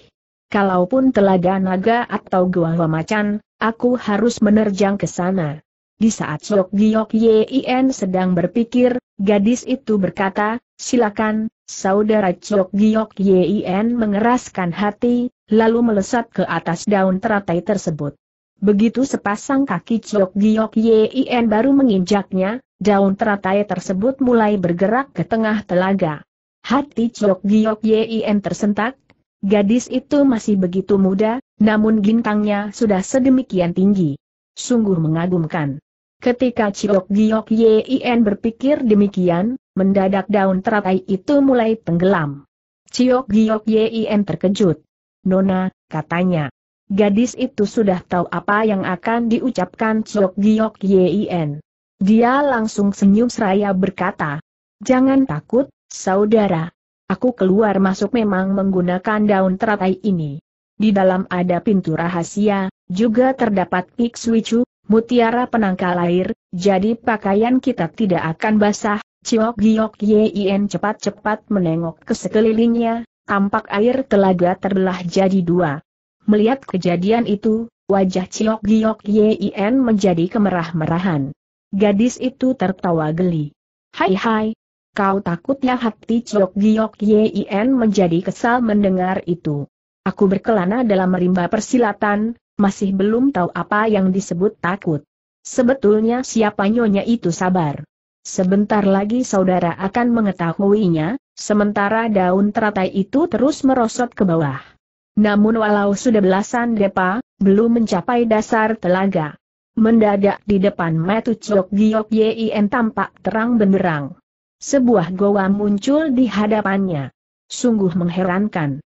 Kalaupun telaga naga atau gua macan, aku harus menerjang ke sana. Di saat Sok Giok Yin sedang berpikir, gadis itu berkata, silakan, saudara Sok Giok Yin mengeraskan hati, lalu melesat ke atas daun teratai tersebut. Begitu sepasang kaki Sok Giok Yin baru menginjaknya, daun teratai tersebut mulai bergerak ke tengah telaga. Hati Sok Giok Yin tersentak, gadis itu masih begitu muda, namun gintangnya sudah sedemikian tinggi. Sungguh mengagumkan. Ketika Ciok Giok Yien berpikir demikian, mendadak daun teratai itu mulai tenggelam. Ciok Giok Yien terkejut. Nona, katanya. Gadis itu sudah tahu apa yang akan diucapkan Ciok Giok Yien. Dia langsung senyum seraya berkata, Jangan takut, saudara. Aku keluar masuk memang menggunakan daun teratai ini. Di dalam ada pintu rahasia, juga terdapat Pikswicu, mutiara penangkal air, jadi pakaian kita tidak akan basah. Ciok Giok Yin cepat-cepat menengok ke sekelilingnya, tampak air telaga terbelah jadi dua. Melihat kejadian itu, wajah Ciok Giok Yin menjadi kemerah-merahan. Gadis itu tertawa geli. Hai hai, kau takutnya hati Ciok Giok Yin menjadi kesal mendengar itu. Aku berkelana dalam rimba persilatan, masih belum tahu apa yang disebut takut. Sebetulnya siapa nyonya itu sabar. Sebentar lagi saudara akan mengetahuinya, sementara daun teratai itu terus merosot ke bawah. Namun walau sudah belasan depa, belum mencapai dasar telaga. Mendadak di depan Metu Chok Giok Yin tampak terang benderang. Sebuah goa muncul di hadapannya. Sungguh mengherankan.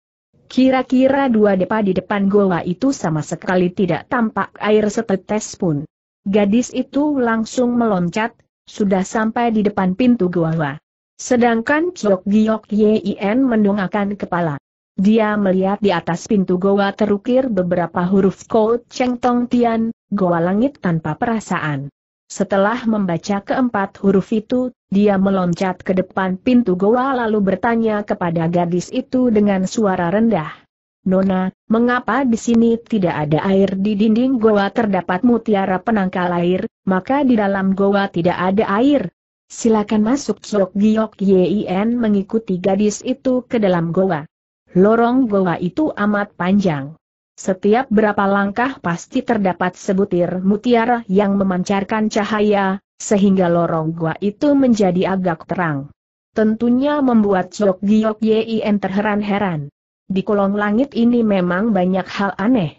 Kira-kira dua depa di depan goa itu sama sekali tidak tampak air setetes pun. Gadis itu langsung meloncat, sudah sampai di depan pintu goa. Sedangkan Chok Giok Yin mendongakkan kepala. Dia melihat di atas pintu goa terukir beberapa huruf Ko Cheng Tong Tian, goa langit tanpa perasaan. Setelah membaca keempat huruf itu, dia meloncat ke depan pintu goa lalu bertanya kepada gadis itu dengan suara rendah. Nona, mengapa di sini tidak ada air di dinding goa terdapat mutiara penangkal air, maka di dalam goa tidak ada air? Silakan masuk Sok Giok Yien mengikuti gadis itu ke dalam goa. Lorong goa itu amat panjang. Setiap berapa langkah pasti terdapat sebutir mutiara yang memancarkan cahaya, sehingga lorong gua itu menjadi agak terang. Tentunya membuat Jok Giok Yien terheran-heran. Di kolong langit ini memang banyak hal aneh.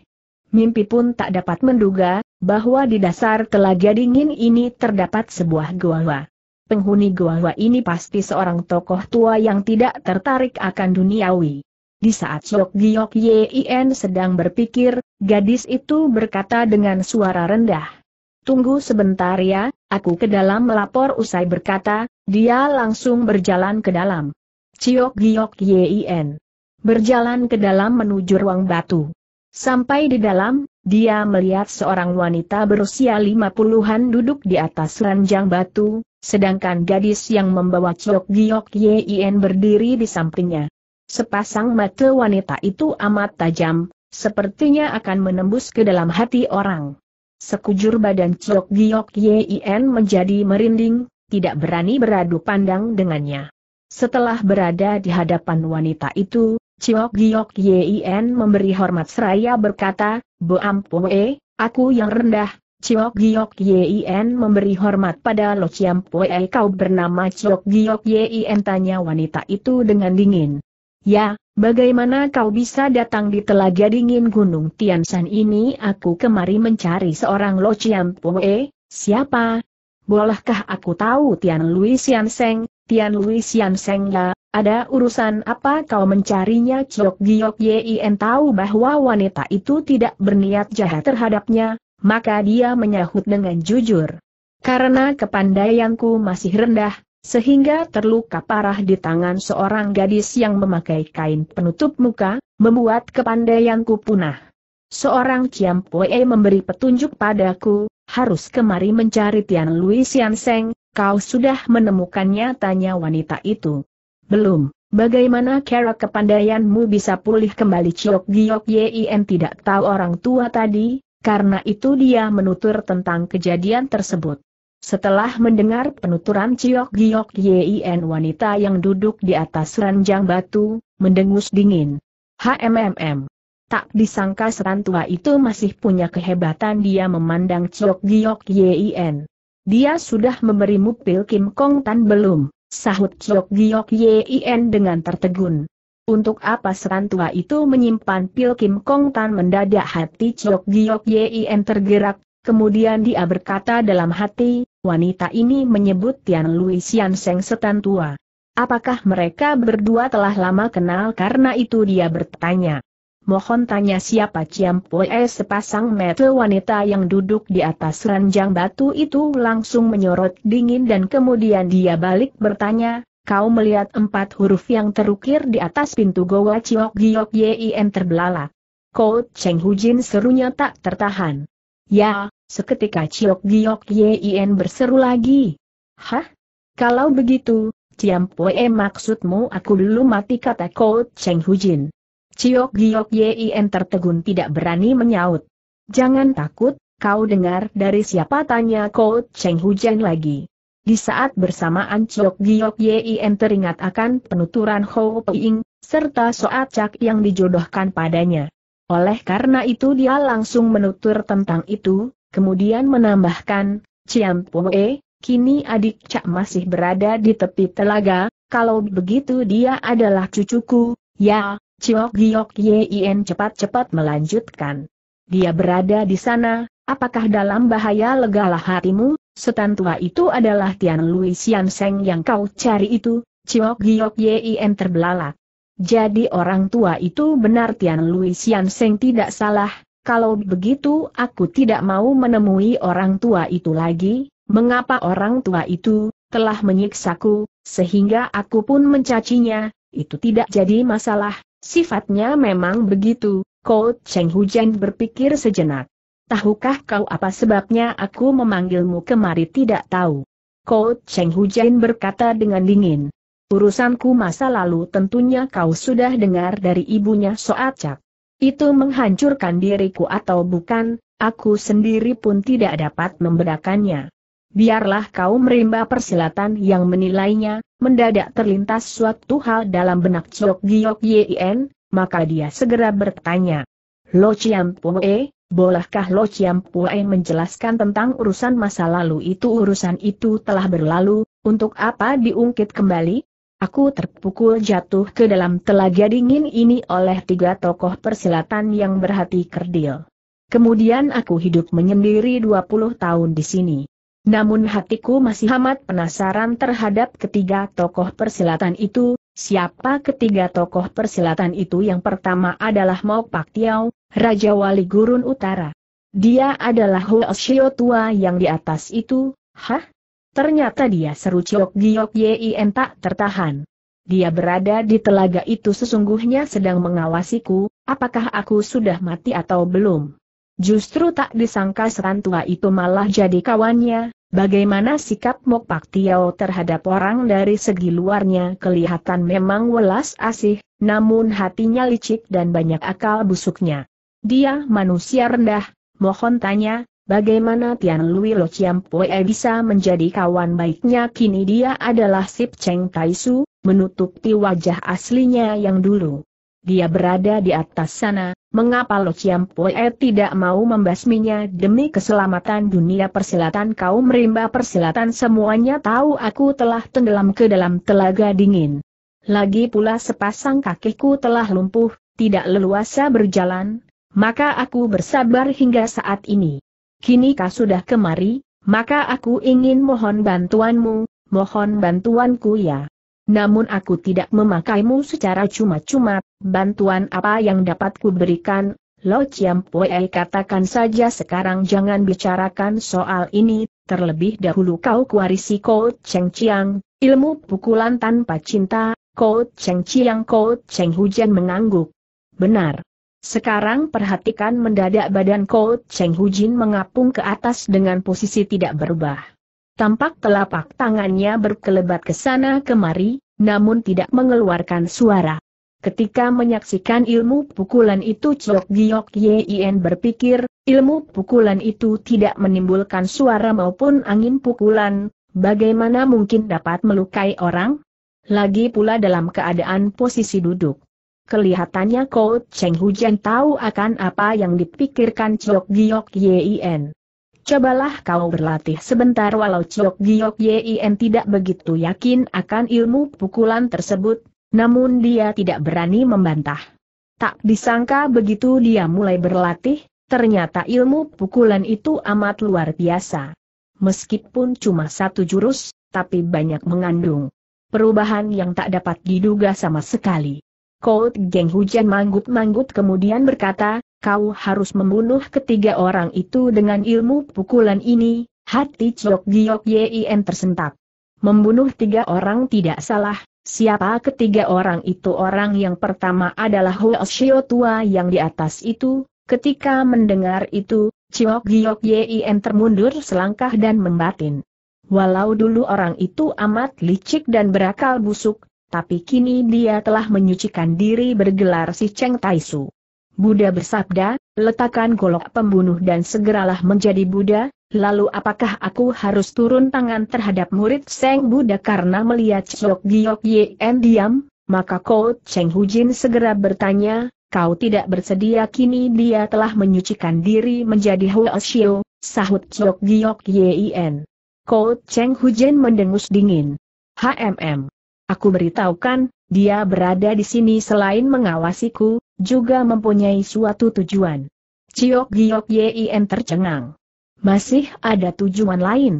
Mimpi pun tak dapat menduga, bahwa di dasar telaga dingin ini terdapat sebuah gua. Penghuni gua ini pasti seorang tokoh tua yang tidak tertarik akan duniawi. Di saat Sok Giok Yin sedang berpikir, gadis itu berkata dengan suara rendah. Tunggu sebentar ya, aku ke dalam melapor usai berkata, dia langsung berjalan ke dalam. Ciok Giok Yin. Berjalan ke dalam menuju ruang batu. Sampai di dalam, dia melihat seorang wanita berusia lima puluhan duduk di atas ranjang batu, sedangkan gadis yang membawa Ciok Giok Yin berdiri di sampingnya. Sepasang mata wanita itu amat tajam, sepertinya akan menembus ke dalam hati orang. Sekujur badan Ciok Giok Yien menjadi merinding, tidak berani beradu pandang dengannya. Setelah berada di hadapan wanita itu, Ciok Giok Yien memberi hormat seraya berkata, Bo Ampue, aku yang rendah. Ciok Giok Yien memberi hormat pada Lo Chiam Pue. Kau bernama Ciok Giok Yien tanya wanita itu dengan dingin. Ya, bagaimana kau bisa datang di telaga dingin Gunung Tiansan ini aku kemari mencari seorang Lo Chiam Pue, siapa? Bolehkah aku tahu Tian Lui Sian Seng, Tian Lui Sian Seng ya, ada urusan apa kau mencarinya Chok Giok Yin tahu bahwa wanita itu tidak berniat jahat terhadapnya, maka dia menyahut dengan jujur. Karena kepandaianku masih rendah, sehingga terluka parah di tangan seorang gadis yang memakai kain penutup muka, membuat kepandaianku punah. Seorang Poe memberi petunjuk padaku, harus kemari mencari Tian Lui Sian Seng, kau sudah menemukannya tanya wanita itu. Belum, bagaimana cara kepandaianmu bisa pulih kembali Ciok Giok Yien tidak tahu orang tua tadi, karena itu dia menutur tentang kejadian tersebut. Setelah mendengar penuturan Ciok Giok Yin wanita yang duduk di atas ranjang batu, mendengus dingin. HMMM. Tak disangka serantua tua itu masih punya kehebatan dia memandang Ciok Giok Yin. Dia sudah memberi mupil Kim Kong Tan belum, sahut Ciok Giok Yin dengan tertegun. Untuk apa serantua tua itu menyimpan pil Kim Kong Tan mendadak hati Ciok Giok Yin tergerak, kemudian dia berkata dalam hati, wanita ini menyebut Tian Lui Xian Seng setan tua. Apakah mereka berdua telah lama kenal karena itu dia bertanya. Mohon tanya siapa Ciam Poe sepasang metel wanita yang duduk di atas ranjang batu itu langsung menyorot dingin dan kemudian dia balik bertanya, kau melihat empat huruf yang terukir di atas pintu Goa Ciok Giok Yien terbelalak. Ko Cheng Hujin serunya tak tertahan. Ya, seketika Ciok Giok Yin berseru lagi. Hah? Kalau begitu, Ciam Pue maksudmu aku belum mati kata Ko Cheng Jin. Ciok Giok Yin tertegun tidak berani menyaut. Jangan takut, kau dengar dari siapa tanya Ko Cheng Jin lagi. Di saat bersamaan Ciok Giok Yin teringat akan penuturan Hou Ying serta Soat Cak yang dijodohkan padanya. Oleh karena itu dia langsung menutur tentang itu, kemudian menambahkan, Ciam Poe, kini adik Cak masih berada di tepi telaga, kalau begitu dia adalah cucuku, ya, Ciok Giok Yin cepat-cepat melanjutkan. Dia berada di sana, apakah dalam bahaya legalah hatimu, setan tua itu adalah Tian Lui Sian Seng yang kau cari itu, Ciok Giok Yin terbelalak. Jadi orang tua itu benar Tian Lui Sian Seng tidak salah, kalau begitu aku tidak mau menemui orang tua itu lagi, mengapa orang tua itu telah menyiksaku, sehingga aku pun mencacinya, itu tidak jadi masalah, sifatnya memang begitu, Kau Cheng Hujan berpikir sejenak. Tahukah kau apa sebabnya aku memanggilmu kemari tidak tahu? Kau Cheng Hujan berkata dengan dingin. Urusanku masa lalu tentunya kau sudah dengar dari ibunya Soacak. Itu menghancurkan diriku atau bukan, aku sendiri pun tidak dapat membedakannya. Biarlah kau merimba persilatan yang menilainya, mendadak terlintas suatu hal dalam benak Chok Giok Yien, maka dia segera bertanya. Lo Chiam Pue, bolehkah Lo Chiam Pue menjelaskan tentang urusan masa lalu itu? Urusan itu telah berlalu, untuk apa diungkit kembali? Aku terpukul jatuh ke dalam telaga dingin ini oleh tiga tokoh persilatan yang berhati kerdil. Kemudian aku hidup menyendiri 20 tahun di sini. Namun hatiku masih amat penasaran terhadap ketiga tokoh persilatan itu, siapa ketiga tokoh persilatan itu yang pertama adalah Mok Pak Tiao, Raja Wali Gurun Utara. Dia adalah Huo Xiao tua yang di atas itu, hah? Ternyata dia seru Ciok Giok Yien tak tertahan. Dia berada di telaga itu sesungguhnya sedang mengawasiku, apakah aku sudah mati atau belum. Justru tak disangka serantua tua itu malah jadi kawannya, bagaimana sikap Mok Pak Tiao terhadap orang dari segi luarnya kelihatan memang welas asih, namun hatinya licik dan banyak akal busuknya. Dia manusia rendah, mohon tanya, Bagaimana Tian Lui Lo Chiam Pue bisa menjadi kawan baiknya kini dia adalah Sip Cheng Tai Su, menutupi wajah aslinya yang dulu. Dia berada di atas sana, mengapa Lo Chiam Pue tidak mau membasminya demi keselamatan dunia persilatan kaum rimba persilatan semuanya tahu aku telah tenggelam ke dalam telaga dingin. Lagi pula sepasang kakiku telah lumpuh, tidak leluasa berjalan, maka aku bersabar hingga saat ini. Kini kau sudah kemari, maka aku ingin mohon bantuanmu, mohon bantuanku ya. Namun aku tidak memakaimu secara cuma-cuma, bantuan apa yang dapat kuberikan, Lo Chiam Pue katakan saja sekarang jangan bicarakan soal ini, terlebih dahulu kau kuarisi Ko Cheng Chiang, ilmu pukulan tanpa cinta, Ko Cheng Chiang Ko Cheng Hujan mengangguk. Benar, sekarang perhatikan mendadak badan Ko Cheng Hu Jin mengapung ke atas dengan posisi tidak berubah. Tampak telapak tangannya berkelebat ke sana kemari, namun tidak mengeluarkan suara. Ketika menyaksikan ilmu pukulan itu Chok Giok Yien berpikir, ilmu pukulan itu tidak menimbulkan suara maupun angin pukulan, bagaimana mungkin dapat melukai orang? Lagi pula dalam keadaan posisi duduk. Kelihatannya Ko Cheng Hujan tahu akan apa yang dipikirkan Chok Giok Yin. Cobalah kau berlatih sebentar walau Chok Giok Yin tidak begitu yakin akan ilmu pukulan tersebut, namun dia tidak berani membantah. Tak disangka begitu dia mulai berlatih, ternyata ilmu pukulan itu amat luar biasa. Meskipun cuma satu jurus, tapi banyak mengandung perubahan yang tak dapat diduga sama sekali. Kout Geng Hujan manggut-manggut kemudian berkata, kau harus membunuh ketiga orang itu dengan ilmu pukulan ini, hati Chok Giok Yin tersentak. Membunuh tiga orang tidak salah, siapa ketiga orang itu orang yang pertama adalah Huo Shio Tua yang di atas itu, ketika mendengar itu, Chok Giok Yin termundur selangkah dan membatin. Walau dulu orang itu amat licik dan berakal busuk, tapi kini dia telah menyucikan diri bergelar si Cheng Taisu. Buddha bersabda, letakkan golok pembunuh dan segeralah menjadi Buddha, lalu apakah aku harus turun tangan terhadap murid Seng Buddha karena melihat Chok Giok Yen diam? Maka Ko Cheng Hu Jin segera bertanya, kau tidak bersedia kini dia telah menyucikan diri menjadi Huo Xiu? sahut Chok Giok Yen. Ko Cheng Hu Jin mendengus dingin. HMM. Aku beritahukan, dia berada di sini selain mengawasiku, juga mempunyai suatu tujuan. Ciok Giok Yin tercengang. Masih ada tujuan lain.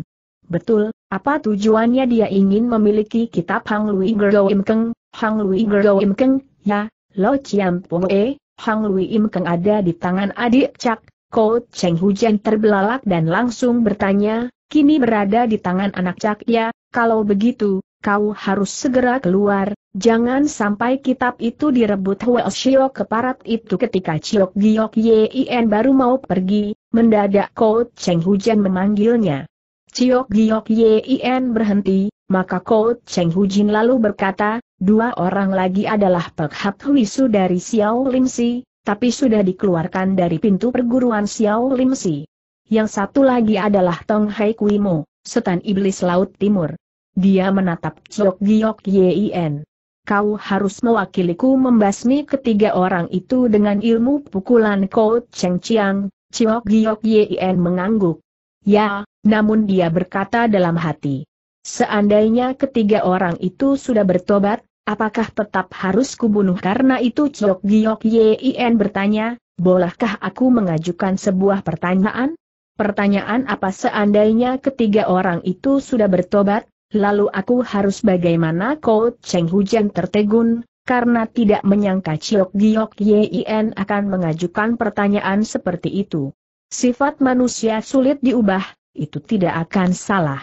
Betul, apa tujuannya dia ingin memiliki kitab Hang Lui Gero Im Keng, Hang Lui Gero Im Keng, ya, Lo Chiam Pong E, Hang Lui Im Keng ada di tangan adik Cak, Ko Cheng Hujan terbelalak dan langsung bertanya, kini berada di tangan anak Cak ya, kalau begitu, kau harus segera keluar, jangan sampai kitab itu direbut Hweo Shio keparat itu ketika Chiok Giok Yin baru mau pergi, mendadak Ko Cheng Hujan memanggilnya. Chiok Giok Yin berhenti, maka Ko Cheng Hujin lalu berkata, dua orang lagi adalah Pek Hap Huisu dari Xiao Lim Si, tapi sudah dikeluarkan dari pintu perguruan Xiao Lim Si. Yang satu lagi adalah Tong Hai Kuimo, Setan Iblis Laut Timur. Dia menatap Chok Giok Yin. Kau harus mewakiliku membasmi ketiga orang itu dengan ilmu pukulan Ko Cheng Chiang, Chok Giok Yin mengangguk. Ya, namun dia berkata dalam hati. Seandainya ketiga orang itu sudah bertobat, apakah tetap harus kubunuh karena itu Chok Giok Yin bertanya, bolehkah aku mengajukan sebuah pertanyaan? Pertanyaan apa seandainya ketiga orang itu sudah bertobat, lalu aku harus bagaimana kau Cheng Hujan tertegun, karena tidak menyangka Chiok Giok Yin akan mengajukan pertanyaan seperti itu. Sifat manusia sulit diubah, itu tidak akan salah.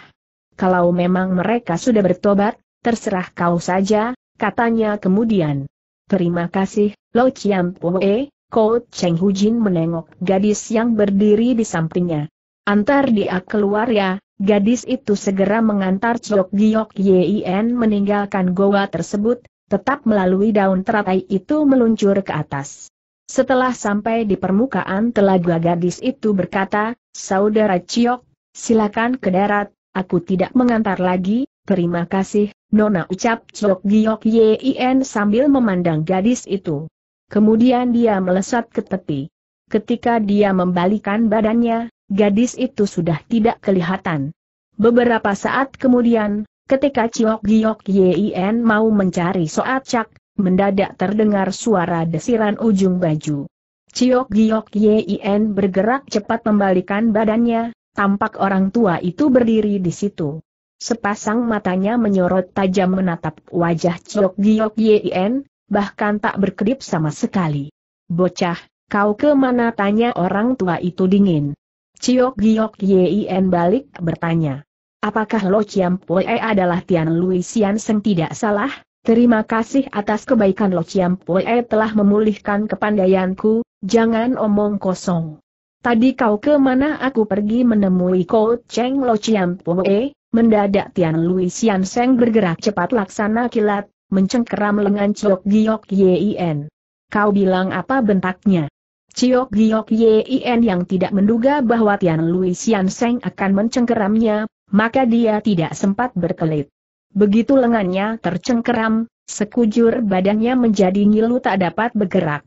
Kalau memang mereka sudah bertobat, terserah kau saja, katanya kemudian. Terima kasih, Lo Chiam Poe, kau Cheng Hujin menengok gadis yang berdiri di sampingnya. Antar dia keluar ya, Gadis itu segera mengantar Chok Giok Yin meninggalkan goa tersebut, tetap melalui daun teratai itu meluncur ke atas. Setelah sampai di permukaan telaga gadis itu berkata, Saudara Ciok, silakan ke darat, aku tidak mengantar lagi, terima kasih, Nona ucap Chok Giok Yin sambil memandang gadis itu. Kemudian dia melesat ke tepi. Ketika dia membalikan badannya, gadis itu sudah tidak kelihatan. Beberapa saat kemudian, ketika Ciok Giok Yin mau mencari Soat Cak, mendadak terdengar suara desiran ujung baju. Ciok Giok Yin bergerak cepat membalikan badannya, tampak orang tua itu berdiri di situ. Sepasang matanya menyorot tajam menatap wajah Ciok Giok Yin, bahkan tak berkedip sama sekali. Bocah, kau kemana tanya orang tua itu dingin. Ciok Giok Yin balik bertanya. Apakah Lo Chiam Poe adalah Tian Lui Sian Seng tidak salah? Terima kasih atas kebaikan Lo Chiam Poe telah memulihkan kepandaianku, jangan omong kosong. Tadi kau ke mana aku pergi menemui Ko Cheng Lo Chiam Poe, mendadak Tian Lui Sian Seng bergerak cepat laksana kilat, mencengkeram lengan Ciok Giok Yin. Kau bilang apa bentaknya? Ciok Giok Yin yang tidak menduga bahwa Tian Lui Xian Seng akan mencengkeramnya, maka dia tidak sempat berkelit. Begitu lengannya tercengkeram, sekujur badannya menjadi ngilu tak dapat bergerak.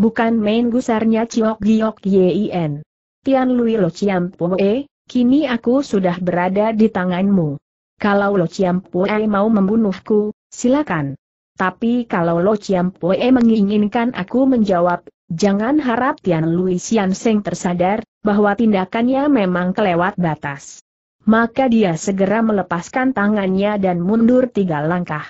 Bukan main gusarnya Ciok Giok Yin. Tian Lui Lo Chiam Poe, kini aku sudah berada di tanganmu. Kalau Lo Chiam Poe mau membunuhku, silakan tapi kalau Lo Chiam Pue menginginkan aku menjawab, jangan harap Tian Lui Sian Seng tersadar, bahwa tindakannya memang kelewat batas. Maka dia segera melepaskan tangannya dan mundur tiga langkah.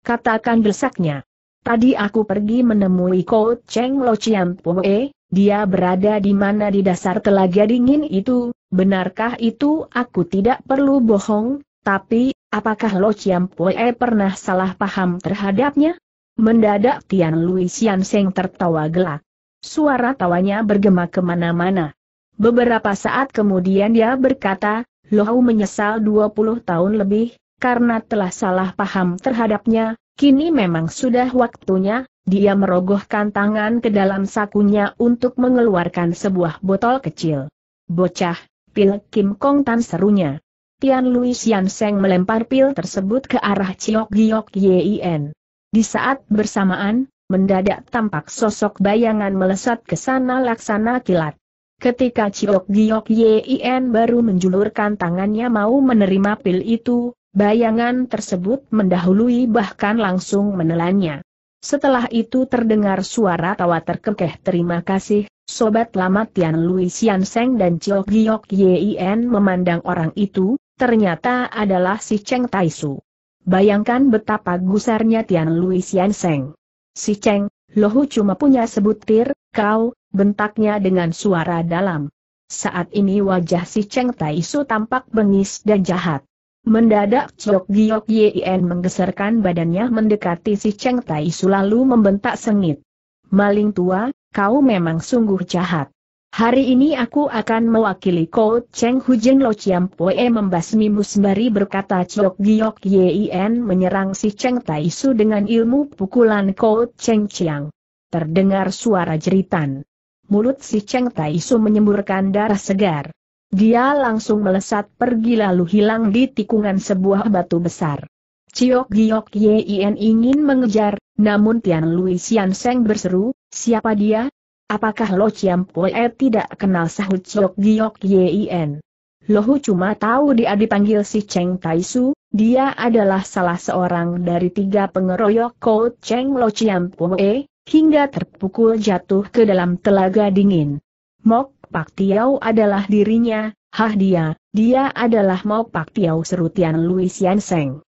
Katakan desaknya. Tadi aku pergi menemui Ko Cheng Lo Chiam Pue, dia berada di mana di dasar telaga dingin itu, benarkah itu aku tidak perlu bohong, tapi Apakah Lo Chiam Pue pernah salah paham terhadapnya? Mendadak Tian Lui Xian Seng tertawa gelak. Suara tawanya bergema kemana-mana. Beberapa saat kemudian dia berkata, lo Hau menyesal 20 tahun lebih, karena telah salah paham terhadapnya, kini memang sudah waktunya, dia merogohkan tangan ke dalam sakunya untuk mengeluarkan sebuah botol kecil. Bocah, Pil Kim Kong Tan serunya. Tian Lui Sian Seng melempar pil tersebut ke arah Chiok Giok Yien. Di saat bersamaan, mendadak tampak sosok bayangan melesat ke sana laksana kilat. Ketika Chiok Giok Yien baru menjulurkan tangannya mau menerima pil itu, bayangan tersebut mendahului bahkan langsung menelannya. Setelah itu terdengar suara tawa terkekeh terima kasih, Sobat lama Tian Lui Sian Seng dan Chiok Giok Yien memandang orang itu, ternyata adalah si Cheng Taisu. Bayangkan betapa gusarnya Tian Lui Sian Seng. Si Cheng, lohu cuma punya sebutir, kau, bentaknya dengan suara dalam. Saat ini wajah si Cheng Taisu tampak bengis dan jahat. Mendadak Chok Giok Yien menggeserkan badannya mendekati si Cheng Taisu lalu membentak sengit. Maling tua, kau memang sungguh jahat. Hari ini aku akan mewakili Ko Cheng Hujeng Lo Chiam Poe membasmimu sembari berkata Chok Giok Yien menyerang si Cheng Tai Su dengan ilmu pukulan Ko Cheng Chiang. Terdengar suara jeritan. Mulut si Cheng Tai Su menyemburkan darah segar. Dia langsung melesat pergi lalu hilang di tikungan sebuah batu besar. Ciok Giok Yien ingin mengejar, namun Tian Lui Sian Seng berseru, siapa dia, Apakah Lo Chiam Pue tidak kenal sahut Chok Giok Yin? Lohu cuma tahu dia dipanggil si Cheng Taisu, dia adalah salah seorang dari tiga pengeroyok Ko Cheng Lo Chiam Pue, hingga terpukul jatuh ke dalam telaga dingin. Mok Pak Tiau adalah dirinya, hah dia, dia adalah Mok Pak Tiau serutian Louis Yanseng.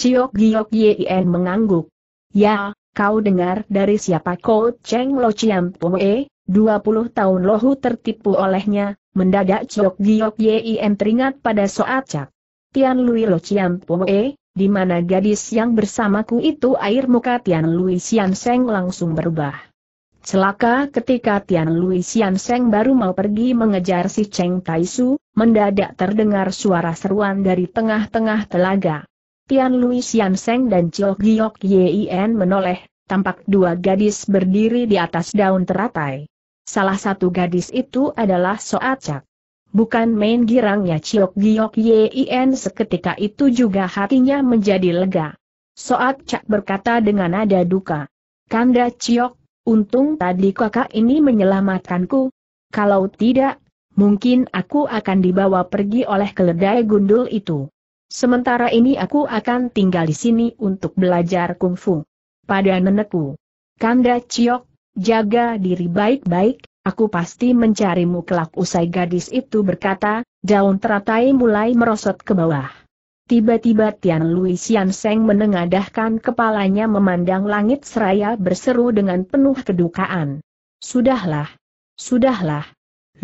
Ciok Giok Yin mengangguk. Ya, Kau dengar dari siapa kau Cheng Lo Chiam Pue, 20 tahun lohu tertipu olehnya, mendadak Jok Giok Yim teringat pada soat cak. Tian Lui Lo Chiam Pue, di mana gadis yang bersamaku itu air muka Tian Lui Sian Seng langsung berubah. Celaka ketika Tian Lui Sian Seng baru mau pergi mengejar si Cheng Taisu, mendadak terdengar suara seruan dari tengah-tengah telaga. Tian Lui Sian Seng dan Chio Giok Yien menoleh, tampak dua gadis berdiri di atas daun teratai. Salah satu gadis itu adalah Soacak. Bukan main girangnya Ciok Giok Yien seketika itu juga hatinya menjadi lega. Soat berkata dengan nada duka. Kanda Ciok, untung tadi kakak ini menyelamatkanku. Kalau tidak, mungkin aku akan dibawa pergi oleh keledai gundul itu. Sementara ini aku akan tinggal di sini untuk belajar kungfu. Pada nenekku. Kanda Ciok, jaga diri baik-baik, aku pasti mencarimu kelak usai gadis itu berkata, daun teratai mulai merosot ke bawah. Tiba-tiba Tian Lui Sian Seng menengadahkan kepalanya memandang langit seraya berseru dengan penuh kedukaan. Sudahlah. Sudahlah.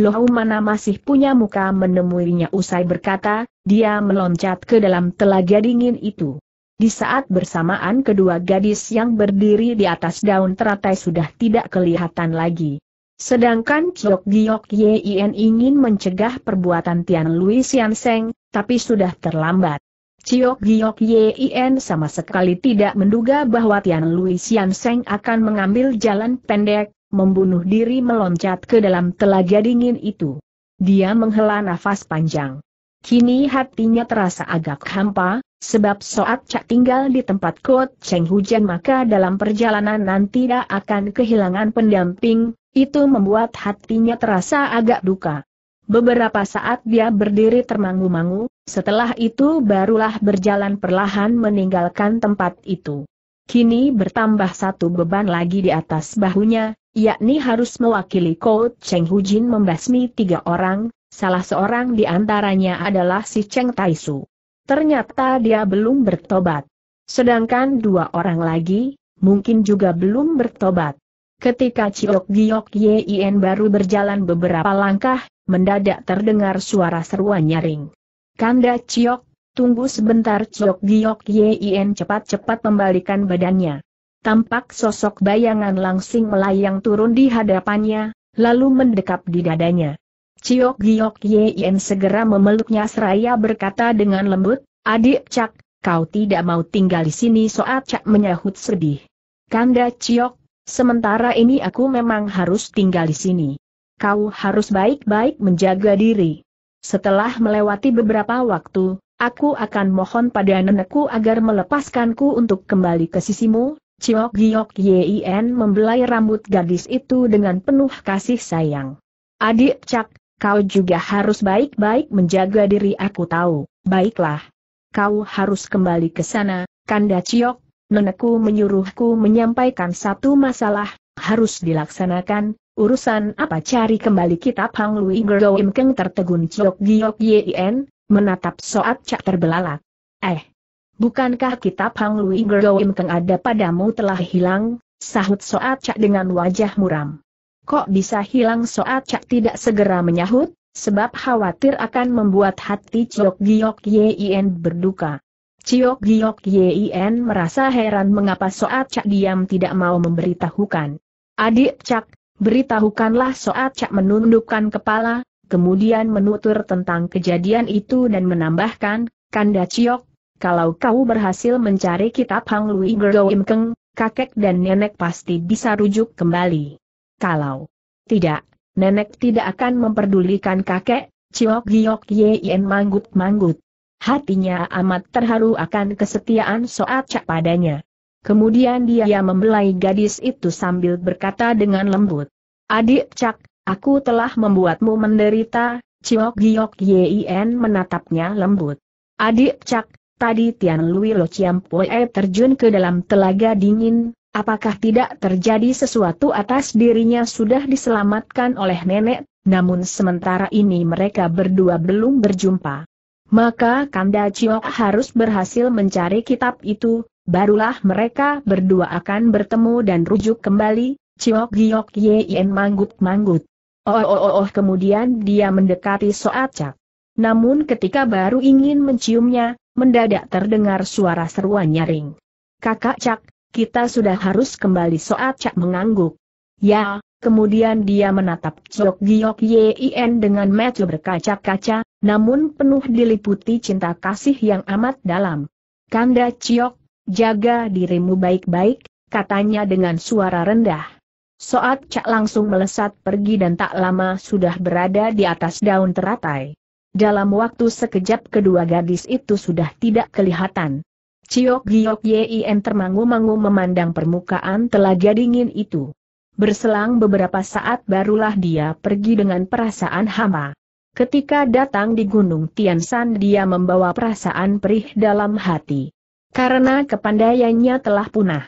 Loh mana masih punya muka menemuinya usai berkata, dia meloncat ke dalam telaga dingin itu. Di saat bersamaan kedua gadis yang berdiri di atas daun teratai sudah tidak kelihatan lagi. Sedangkan Chok Giok Yin ingin mencegah perbuatan Tian Lui Sian Seng, tapi sudah terlambat. Ciok Giok Yin sama sekali tidak menduga bahwa Tian Lui Sian Seng akan mengambil jalan pendek, membunuh diri meloncat ke dalam telaga dingin itu. Dia menghela nafas panjang. Kini hatinya terasa agak hampa, sebab saat Cak tinggal di tempat Kot Cheng hujan maka dalam perjalanan nanti dia akan kehilangan pendamping, itu membuat hatinya terasa agak duka. Beberapa saat dia berdiri termangu-mangu, setelah itu barulah berjalan perlahan meninggalkan tempat itu. Kini bertambah satu beban lagi di atas bahunya, yakni harus mewakili Kot Cheng Hujin membasmi tiga orang, Salah seorang di antaranya adalah si Cheng Taisu. Ternyata dia belum bertobat. Sedangkan dua orang lagi, mungkin juga belum bertobat. Ketika Ciok Giok Yin baru berjalan beberapa langkah, mendadak terdengar suara seruan nyaring. Kanda Ciok, tunggu sebentar Ciok Giok Yin cepat-cepat membalikan badannya. Tampak sosok bayangan langsing melayang turun di hadapannya, lalu mendekap di dadanya. Ciok Giok Yen segera memeluknya seraya berkata dengan lembut, Adik Cak, kau tidak mau tinggal di sini Soat Cak menyahut sedih. Kanda Ciok, sementara ini aku memang harus tinggal di sini. Kau harus baik-baik menjaga diri. Setelah melewati beberapa waktu, aku akan mohon pada nenekku agar melepaskanku untuk kembali ke sisimu, Ciok Giok Yen membelai rambut gadis itu dengan penuh kasih sayang. Adik Cak, Kau juga harus baik-baik menjaga diri aku tahu, baiklah. Kau harus kembali ke sana, Kanda Ciok, nenekku menyuruhku menyampaikan satu masalah, harus dilaksanakan, urusan apa cari kembali kitab Hang Lui Gerdo Im Keng tertegun Ciok Giok Yien, menatap soat cak terbelalak. Eh, bukankah kitab Hang Lui Gerdo Im Keng ada padamu telah hilang, sahut soat cak dengan wajah muram kok bisa hilang soat cak tidak segera menyahut, sebab khawatir akan membuat hati Ciok Giok Yien berduka. Ciok Giok Yien merasa heran mengapa soat cak diam tidak mau memberitahukan. Adik cak, beritahukanlah soat cak menundukkan kepala, kemudian menutur tentang kejadian itu dan menambahkan, Kanda Ciok, kalau kau berhasil mencari kitab Hang Lui Gergoim Keng, kakek dan nenek pasti bisa rujuk kembali. Kalau tidak, nenek tidak akan memperdulikan kakek, Ciok Giok Yen manggut-manggut. Hatinya amat terharu akan kesetiaan Soat Cak padanya. Kemudian dia membelai gadis itu sambil berkata dengan lembut. Adik Cak, aku telah membuatmu menderita, Ciok Giok Yen menatapnya lembut. Adik Cak, tadi Tian Lui Lo Chiam Pue terjun ke dalam telaga dingin, Apakah tidak terjadi sesuatu atas dirinya sudah diselamatkan oleh nenek, namun sementara ini mereka berdua belum berjumpa. Maka Kanda Chiok harus berhasil mencari kitab itu, barulah mereka berdua akan bertemu dan rujuk kembali, Ciok Giok Yen manggut-manggut. Oh, oh, oh, oh, kemudian dia mendekati Soacak. Cak. Namun ketika baru ingin menciumnya, mendadak terdengar suara seruan nyaring. Kakak Cak, kita sudah harus kembali soat cak mengangguk. Ya, kemudian dia menatap Cok Giok Yin dengan mata berkaca-kaca, namun penuh diliputi cinta kasih yang amat dalam. Kanda Ciok, jaga dirimu baik-baik, katanya dengan suara rendah. Soat Cak langsung melesat pergi dan tak lama sudah berada di atas daun teratai. Dalam waktu sekejap kedua gadis itu sudah tidak kelihatan. Ciok Giok Yin termangu-mangu memandang permukaan telaga dingin itu. Berselang beberapa saat barulah dia pergi dengan perasaan hama. Ketika datang di Gunung Tiansan dia membawa perasaan perih dalam hati. Karena kepandaiannya telah punah.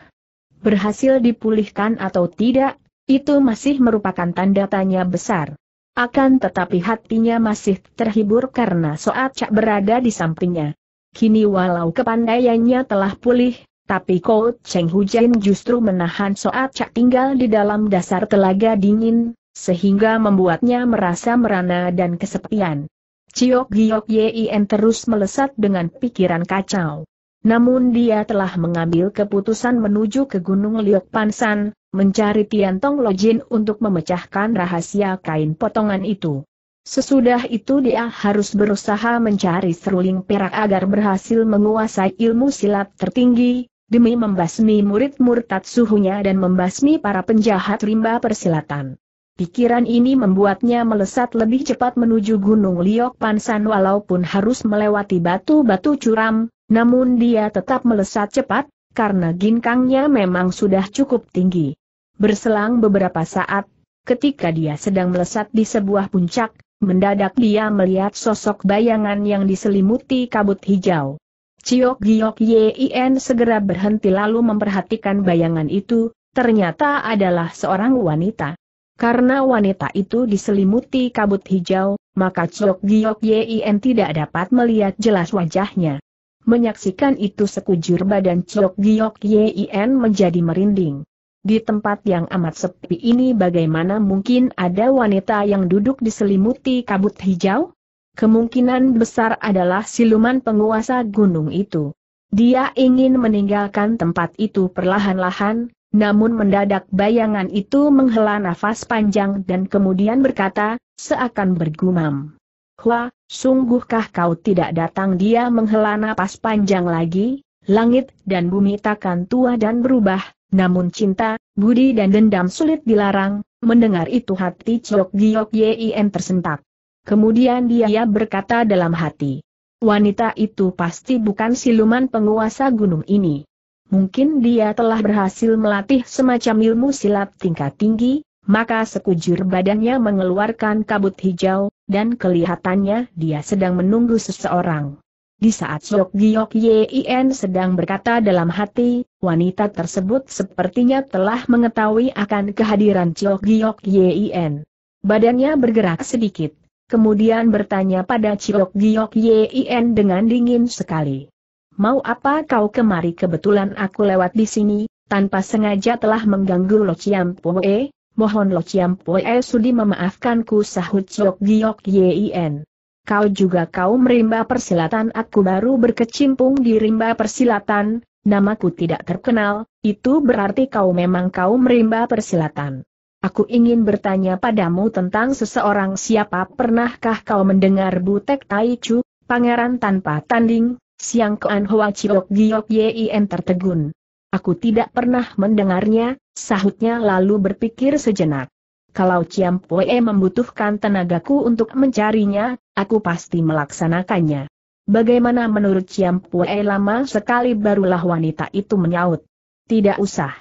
Berhasil dipulihkan atau tidak, itu masih merupakan tanda tanya besar. Akan tetapi hatinya masih terhibur karena Soat Cak berada di sampingnya. Kini walau kepandaiannya telah pulih, tapi Ko Cheng Jin justru menahan soat cak tinggal di dalam dasar telaga dingin, sehingga membuatnya merasa merana dan kesepian. Ciok Giok Yin terus melesat dengan pikiran kacau. Namun dia telah mengambil keputusan menuju ke Gunung Liok Pansan, mencari Tian Tiantong Lojin untuk memecahkan rahasia kain potongan itu. Sesudah itu dia harus berusaha mencari seruling perak agar berhasil menguasai ilmu silat tertinggi, demi membasmi murid murtad suhunya dan membasmi para penjahat rimba persilatan. Pikiran ini membuatnya melesat lebih cepat menuju Gunung Liok Pansan walaupun harus melewati batu-batu curam, namun dia tetap melesat cepat, karena ginkangnya memang sudah cukup tinggi. Berselang beberapa saat, ketika dia sedang melesat di sebuah puncak, Mendadak dia melihat sosok bayangan yang diselimuti kabut hijau. Ciok Giok Yien segera berhenti lalu memperhatikan bayangan itu, ternyata adalah seorang wanita. Karena wanita itu diselimuti kabut hijau, maka Ciok Giok Yien tidak dapat melihat jelas wajahnya. Menyaksikan itu sekujur badan Ciok Giok Yien menjadi merinding. Di tempat yang amat sepi ini bagaimana mungkin ada wanita yang duduk diselimuti kabut hijau? Kemungkinan besar adalah siluman penguasa gunung itu. Dia ingin meninggalkan tempat itu perlahan-lahan, namun mendadak bayangan itu menghela nafas panjang dan kemudian berkata, seakan bergumam. Wah, sungguhkah kau tidak datang dia menghela nafas panjang lagi, langit dan bumi takkan tua dan berubah, namun cinta, budi dan dendam sulit dilarang, mendengar itu hati Chok Giok Yin tersentak. Kemudian dia berkata dalam hati, wanita itu pasti bukan siluman penguasa gunung ini. Mungkin dia telah berhasil melatih semacam ilmu silat tingkat tinggi, maka sekujur badannya mengeluarkan kabut hijau, dan kelihatannya dia sedang menunggu seseorang. Di saat Siok Giok Yin sedang berkata dalam hati, wanita tersebut sepertinya telah mengetahui akan kehadiran Siok Giok Yin. Badannya bergerak sedikit, kemudian bertanya pada Siok Giok Yin dengan dingin sekali. Mau apa kau kemari kebetulan aku lewat di sini, tanpa sengaja telah mengganggu Lo Chiam Poe, Mohon Lo Chiam Poe sudi memaafkanku sahut Siok Giok Yin kau juga kau rimba persilatan aku baru berkecimpung di rimba persilatan, namaku tidak terkenal, itu berarti kau memang kau rimba persilatan. Aku ingin bertanya padamu tentang seseorang siapa pernahkah kau mendengar Butek Taichu, pangeran tanpa tanding, siang Koan Hoa Chiok Giok Yin tertegun. Aku tidak pernah mendengarnya, sahutnya lalu berpikir sejenak. Kalau Ciam Pue membutuhkan tenagaku untuk mencarinya, aku pasti melaksanakannya. Bagaimana menurut Ciam Pue lama sekali barulah wanita itu menyaut. Tidak usah.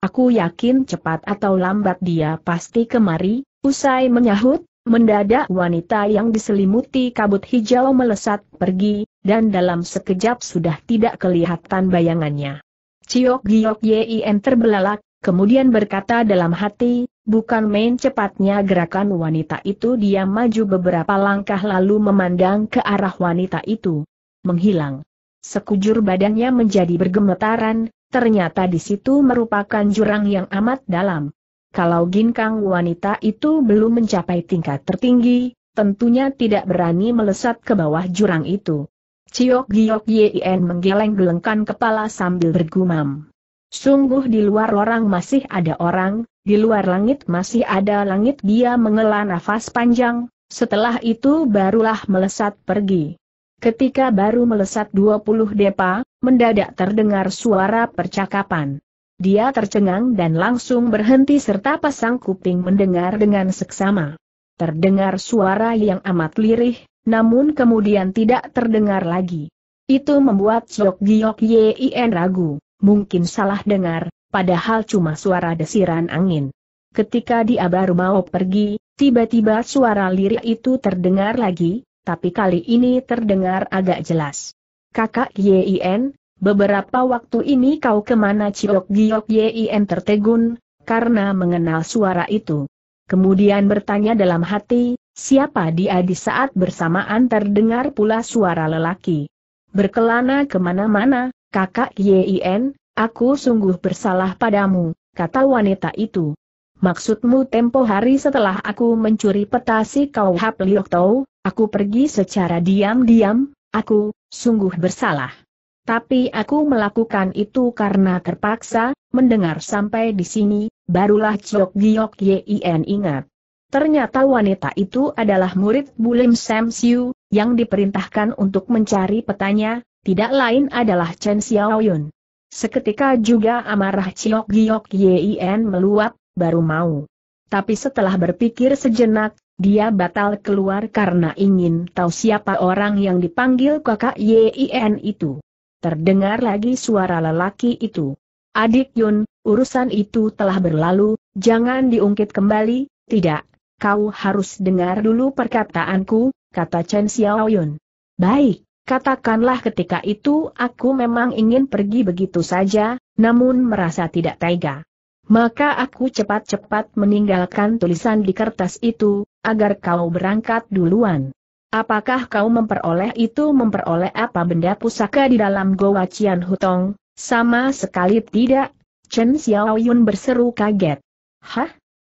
Aku yakin cepat atau lambat dia pasti kemari, usai menyahut, mendadak wanita yang diselimuti kabut hijau melesat pergi, dan dalam sekejap sudah tidak kelihatan bayangannya. Ciok Giok Yin terbelalak, kemudian berkata dalam hati, bukan main cepatnya gerakan wanita itu dia maju beberapa langkah lalu memandang ke arah wanita itu. Menghilang. Sekujur badannya menjadi bergemetaran, ternyata di situ merupakan jurang yang amat dalam. Kalau ginkang wanita itu belum mencapai tingkat tertinggi, tentunya tidak berani melesat ke bawah jurang itu. Ciok Giok Yien menggeleng-gelengkan kepala sambil bergumam. Sungguh di luar orang masih ada orang, di luar langit masih ada langit dia mengela nafas panjang, setelah itu barulah melesat pergi. Ketika baru melesat 20 depa, mendadak terdengar suara percakapan. Dia tercengang dan langsung berhenti serta pasang kuping mendengar dengan seksama. Terdengar suara yang amat lirih, namun kemudian tidak terdengar lagi. Itu membuat Sok Giok Yin ragu mungkin salah dengar, padahal cuma suara desiran angin. Ketika dia baru mau pergi, tiba-tiba suara lirik itu terdengar lagi, tapi kali ini terdengar agak jelas. Kakak Yin, beberapa waktu ini kau kemana Ciok Giok Yin tertegun, karena mengenal suara itu. Kemudian bertanya dalam hati, siapa dia di saat bersamaan terdengar pula suara lelaki. Berkelana kemana-mana, Kakak Yin, aku sungguh bersalah padamu, kata wanita itu. Maksudmu tempo hari setelah aku mencuri peta si kau Hap Liok Tau, aku pergi secara diam-diam, aku, sungguh bersalah. Tapi aku melakukan itu karena terpaksa, mendengar sampai di sini, barulah Chok Giok Yin ingat. Ternyata wanita itu adalah murid Bulim Sam Siu, yang diperintahkan untuk mencari petanya, tidak lain adalah Chen Xiaoyun. Seketika juga amarah Chiok Giok Yin meluap, baru mau. Tapi setelah berpikir sejenak, dia batal keluar karena ingin tahu siapa orang yang dipanggil kakak Yin itu. Terdengar lagi suara lelaki itu. Adik Yun, urusan itu telah berlalu, jangan diungkit kembali, tidak, kau harus dengar dulu perkataanku, kata Chen Xiaoyun. Baik. Katakanlah ketika itu aku memang ingin pergi begitu saja, namun merasa tidak tega. Maka aku cepat-cepat meninggalkan tulisan di kertas itu, agar kau berangkat duluan. Apakah kau memperoleh itu memperoleh apa benda pusaka di dalam Goa Cian Hutong? Sama sekali tidak, Chen Xiaoyun berseru kaget. Hah?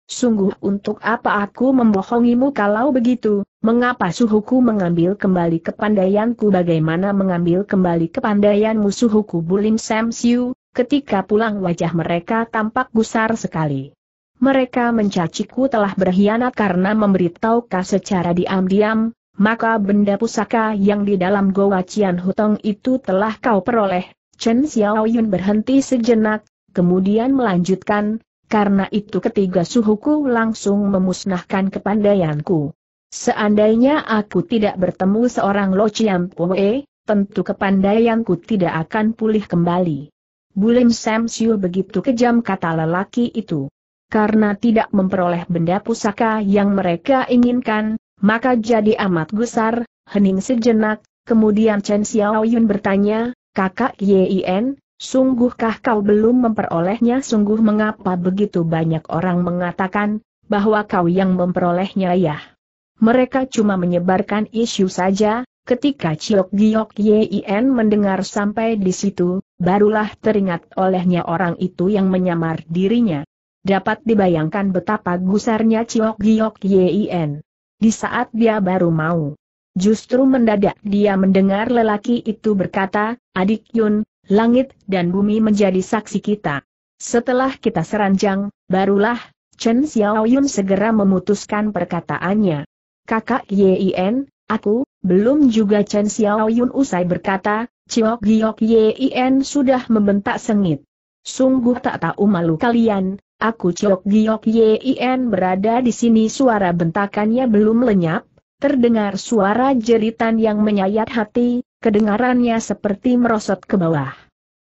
Sungguh untuk apa aku membohongimu kalau begitu, mengapa suhuku mengambil kembali kepandaianku bagaimana mengambil kembali kepandaian musuhku bulim Sam Siu, ketika pulang wajah mereka tampak gusar sekali. Mereka mencaciku telah berkhianat karena memberitahukah secara diam-diam, maka benda pusaka yang di dalam goa Cian Hutong itu telah kau peroleh. Chen Xiaoyun berhenti sejenak, kemudian melanjutkan, karena itu ketiga suhuku langsung memusnahkan kepandaianku. Seandainya aku tidak bertemu seorang Lo Chiam Pue, tentu kepandaianku tidak akan pulih kembali. Bulim Sam Siu begitu kejam kata lelaki itu. Karena tidak memperoleh benda pusaka yang mereka inginkan, maka jadi amat gusar, hening sejenak, kemudian Chen Xiaoyun bertanya, kakak Yien, Sungguhkah kau belum memperolehnya? Sungguh mengapa begitu banyak orang mengatakan, bahwa kau yang memperolehnya ya? Mereka cuma menyebarkan isu saja, ketika Ciok Giok Yin mendengar sampai di situ, barulah teringat olehnya orang itu yang menyamar dirinya. Dapat dibayangkan betapa gusarnya Ciok Giok Yin. Di saat dia baru mau Justru mendadak dia mendengar lelaki itu berkata, Adik Yun, langit dan bumi menjadi saksi kita. Setelah kita seranjang, barulah Chen Xiaoyun segera memutuskan perkataannya. Kakak Yin, aku, belum juga Chen Xiaoyun usai berkata, Ciok Giok Yin sudah membentak sengit. Sungguh tak tahu malu kalian, aku Ciok Giok Yin berada di sini suara bentakannya belum lenyap, terdengar suara jeritan yang menyayat hati, kedengarannya seperti merosot ke bawah.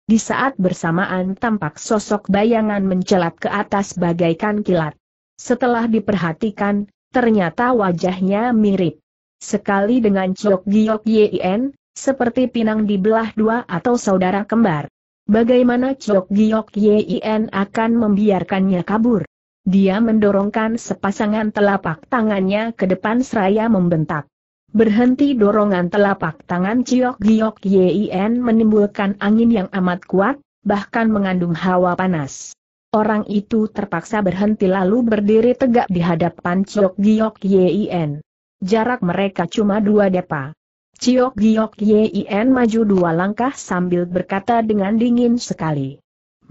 Di saat bersamaan tampak sosok bayangan mencelat ke atas bagaikan kilat. Setelah diperhatikan, ternyata wajahnya mirip. Sekali dengan Chok Giok Yien, seperti pinang dibelah dua atau saudara kembar. Bagaimana Chok Giok Yien akan membiarkannya kabur? Dia mendorongkan sepasangan telapak tangannya ke depan seraya membentak. Berhenti dorongan telapak tangan Ciok Giok Yien menimbulkan angin yang amat kuat, bahkan mengandung hawa panas. Orang itu terpaksa berhenti lalu berdiri tegak di hadapan Ciok Giok Yien. Jarak mereka cuma dua depa. Ciok Giok Yien maju dua langkah sambil berkata dengan dingin sekali.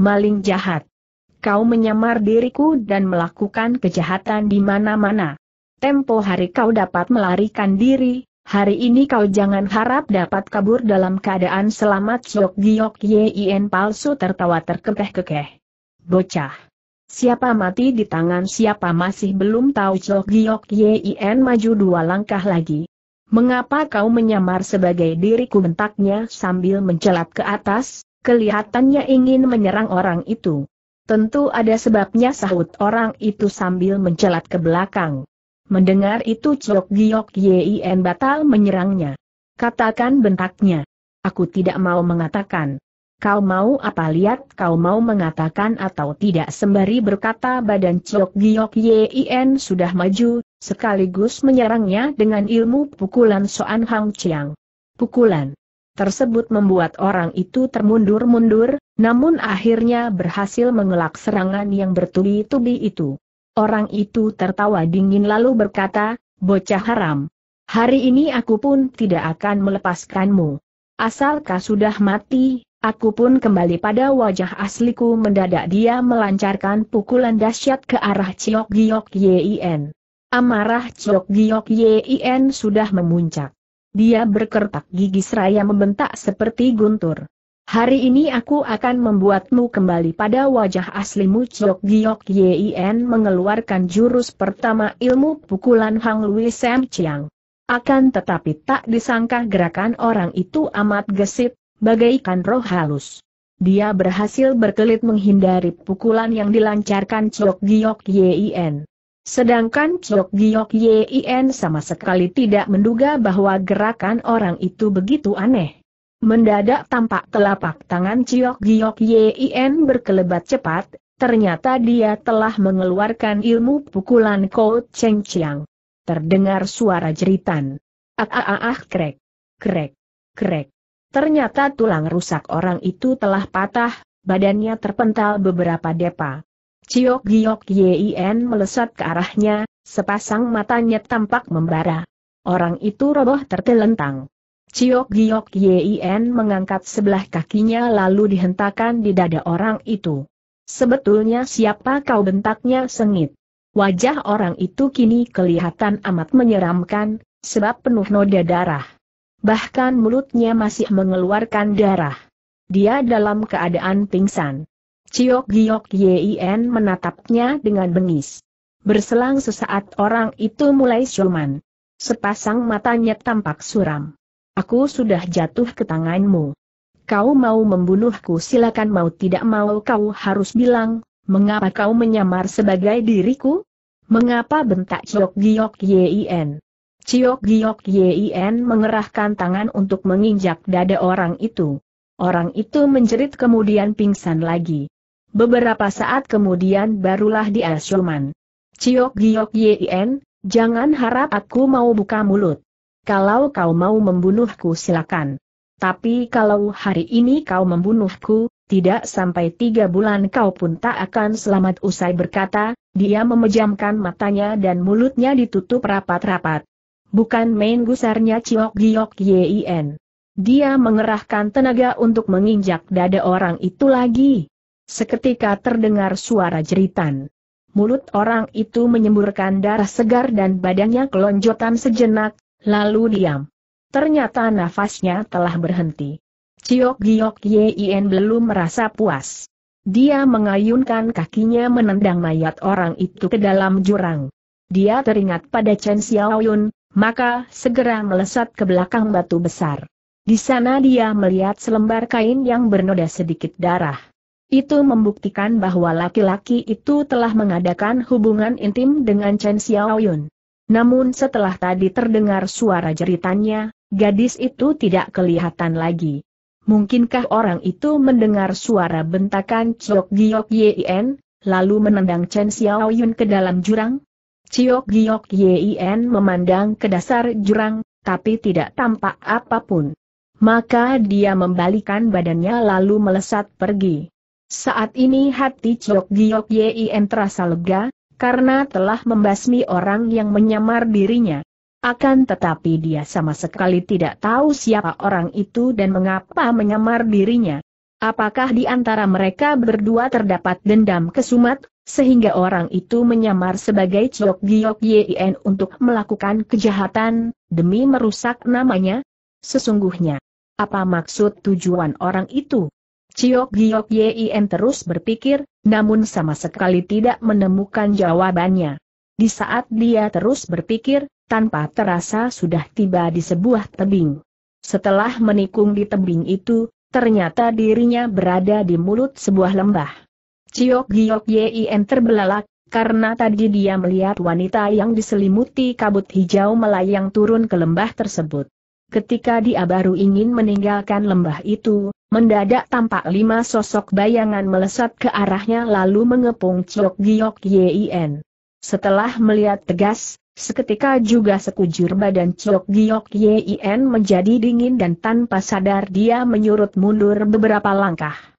Maling jahat. Kau menyamar diriku dan melakukan kejahatan di mana-mana. Tempo hari kau dapat melarikan diri, hari ini kau jangan harap dapat kabur dalam keadaan selamat Siok Giok Yien palsu tertawa terkekeh-kekeh. Bocah. Siapa mati di tangan siapa masih belum tahu Siok Giok Yien maju dua langkah lagi. Mengapa kau menyamar sebagai diriku bentaknya sambil mencelat ke atas, kelihatannya ingin menyerang orang itu. Tentu ada sebabnya sahut orang itu sambil mencelat ke belakang. Mendengar itu Chok Giok Yin batal menyerangnya. Katakan bentaknya. Aku tidak mau mengatakan. Kau mau apa lihat kau mau mengatakan atau tidak sembari berkata badan Chok Giok Yin sudah maju, sekaligus menyerangnya dengan ilmu pukulan Soan Hang Chiang. Pukulan tersebut membuat orang itu termundur-mundur, namun akhirnya berhasil mengelak serangan yang bertubi-tubi itu. Orang itu tertawa dingin lalu berkata, bocah haram. Hari ini aku pun tidak akan melepaskanmu. Asalkah sudah mati, aku pun kembali pada wajah asliku mendadak dia melancarkan pukulan dahsyat ke arah Ciok Giok Yien. Amarah Ciok Giok Yien sudah memuncak. Dia berkertak gigi seraya membentak seperti guntur. Hari ini aku akan membuatmu kembali pada wajah aslimu Chok Giok Yin mengeluarkan jurus pertama ilmu pukulan Hang Lui Sam Chiang. Akan tetapi tak disangka gerakan orang itu amat gesit, bagaikan roh halus. Dia berhasil berkelit menghindari pukulan yang dilancarkan Chok Giok Yin. Sedangkan Chok Giok Yin sama sekali tidak menduga bahwa gerakan orang itu begitu aneh. Mendadak tampak telapak tangan Ciok Giok Yin berkelebat cepat, ternyata dia telah mengeluarkan ilmu pukulan Kou Cheng Chiang. Terdengar suara jeritan. Ah ah ah ah krek, krek, krek. Ternyata tulang rusak orang itu telah patah, badannya terpental beberapa depa. Ciok Giok Yin melesat ke arahnya, sepasang matanya tampak membara. Orang itu roboh tertelentang. Ciok Giok Yien mengangkat sebelah kakinya lalu dihentakkan di dada orang itu. Sebetulnya siapa kau bentaknya sengit. Wajah orang itu kini kelihatan amat menyeramkan, sebab penuh noda darah. Bahkan mulutnya masih mengeluarkan darah. Dia dalam keadaan pingsan. Ciok Giok Yien menatapnya dengan bengis. Berselang sesaat orang itu mulai siuman. Sepasang matanya tampak suram. Aku sudah jatuh ke tanganmu. Kau mau membunuhku silakan mau tidak mau kau harus bilang, mengapa kau menyamar sebagai diriku? Mengapa bentak Ciok Giok Yien? Ciok Giok Yien mengerahkan tangan untuk menginjak dada orang itu. Orang itu menjerit kemudian pingsan lagi. Beberapa saat kemudian barulah dia siuman. Ciok Giok Yien, jangan harap aku mau buka mulut. Kalau kau mau membunuhku silakan. Tapi kalau hari ini kau membunuhku, tidak sampai tiga bulan kau pun tak akan selamat usai berkata, dia memejamkan matanya dan mulutnya ditutup rapat-rapat. Bukan main gusarnya Ciok Giok Yien. Dia mengerahkan tenaga untuk menginjak dada orang itu lagi. Seketika terdengar suara jeritan. Mulut orang itu menyemburkan darah segar dan badannya kelonjotan sejenak, Lalu diam. Ternyata nafasnya telah berhenti. Ciok Giok Yien belum merasa puas. Dia mengayunkan kakinya menendang mayat orang itu ke dalam jurang. Dia teringat pada Chen Xiaoyun, maka segera melesat ke belakang batu besar. Di sana dia melihat selembar kain yang bernoda sedikit darah. Itu membuktikan bahwa laki-laki itu telah mengadakan hubungan intim dengan Chen Xiaoyun. Namun setelah tadi terdengar suara jeritannya, gadis itu tidak kelihatan lagi. Mungkinkah orang itu mendengar suara bentakan Ciok Giok Yien, lalu menendang Chen Xiao Yun ke dalam jurang? Ciok Giok Yien memandang ke dasar jurang, tapi tidak tampak apapun. Maka dia membalikan badannya lalu melesat pergi. Saat ini hati Ciok Giok Yien terasa lega, karena telah membasmi orang yang menyamar dirinya. Akan tetapi dia sama sekali tidak tahu siapa orang itu dan mengapa menyamar dirinya. Apakah di antara mereka berdua terdapat dendam kesumat, sehingga orang itu menyamar sebagai Chok Giok Yien untuk melakukan kejahatan, demi merusak namanya? Sesungguhnya, apa maksud tujuan orang itu? Ciok Giok Yin terus berpikir, namun sama sekali tidak menemukan jawabannya. Di saat dia terus berpikir, tanpa terasa sudah tiba di sebuah tebing. Setelah menikung di tebing itu, ternyata dirinya berada di mulut sebuah lembah. Ciok Giok Yin terbelalak, karena tadi dia melihat wanita yang diselimuti kabut hijau melayang turun ke lembah tersebut. Ketika dia baru ingin meninggalkan lembah itu, Mendadak tampak lima sosok bayangan melesat ke arahnya lalu mengepung Chok Giok Yien. Setelah melihat tegas, seketika juga sekujur badan Chok Giok Yien menjadi dingin dan tanpa sadar dia menyurut mundur beberapa langkah.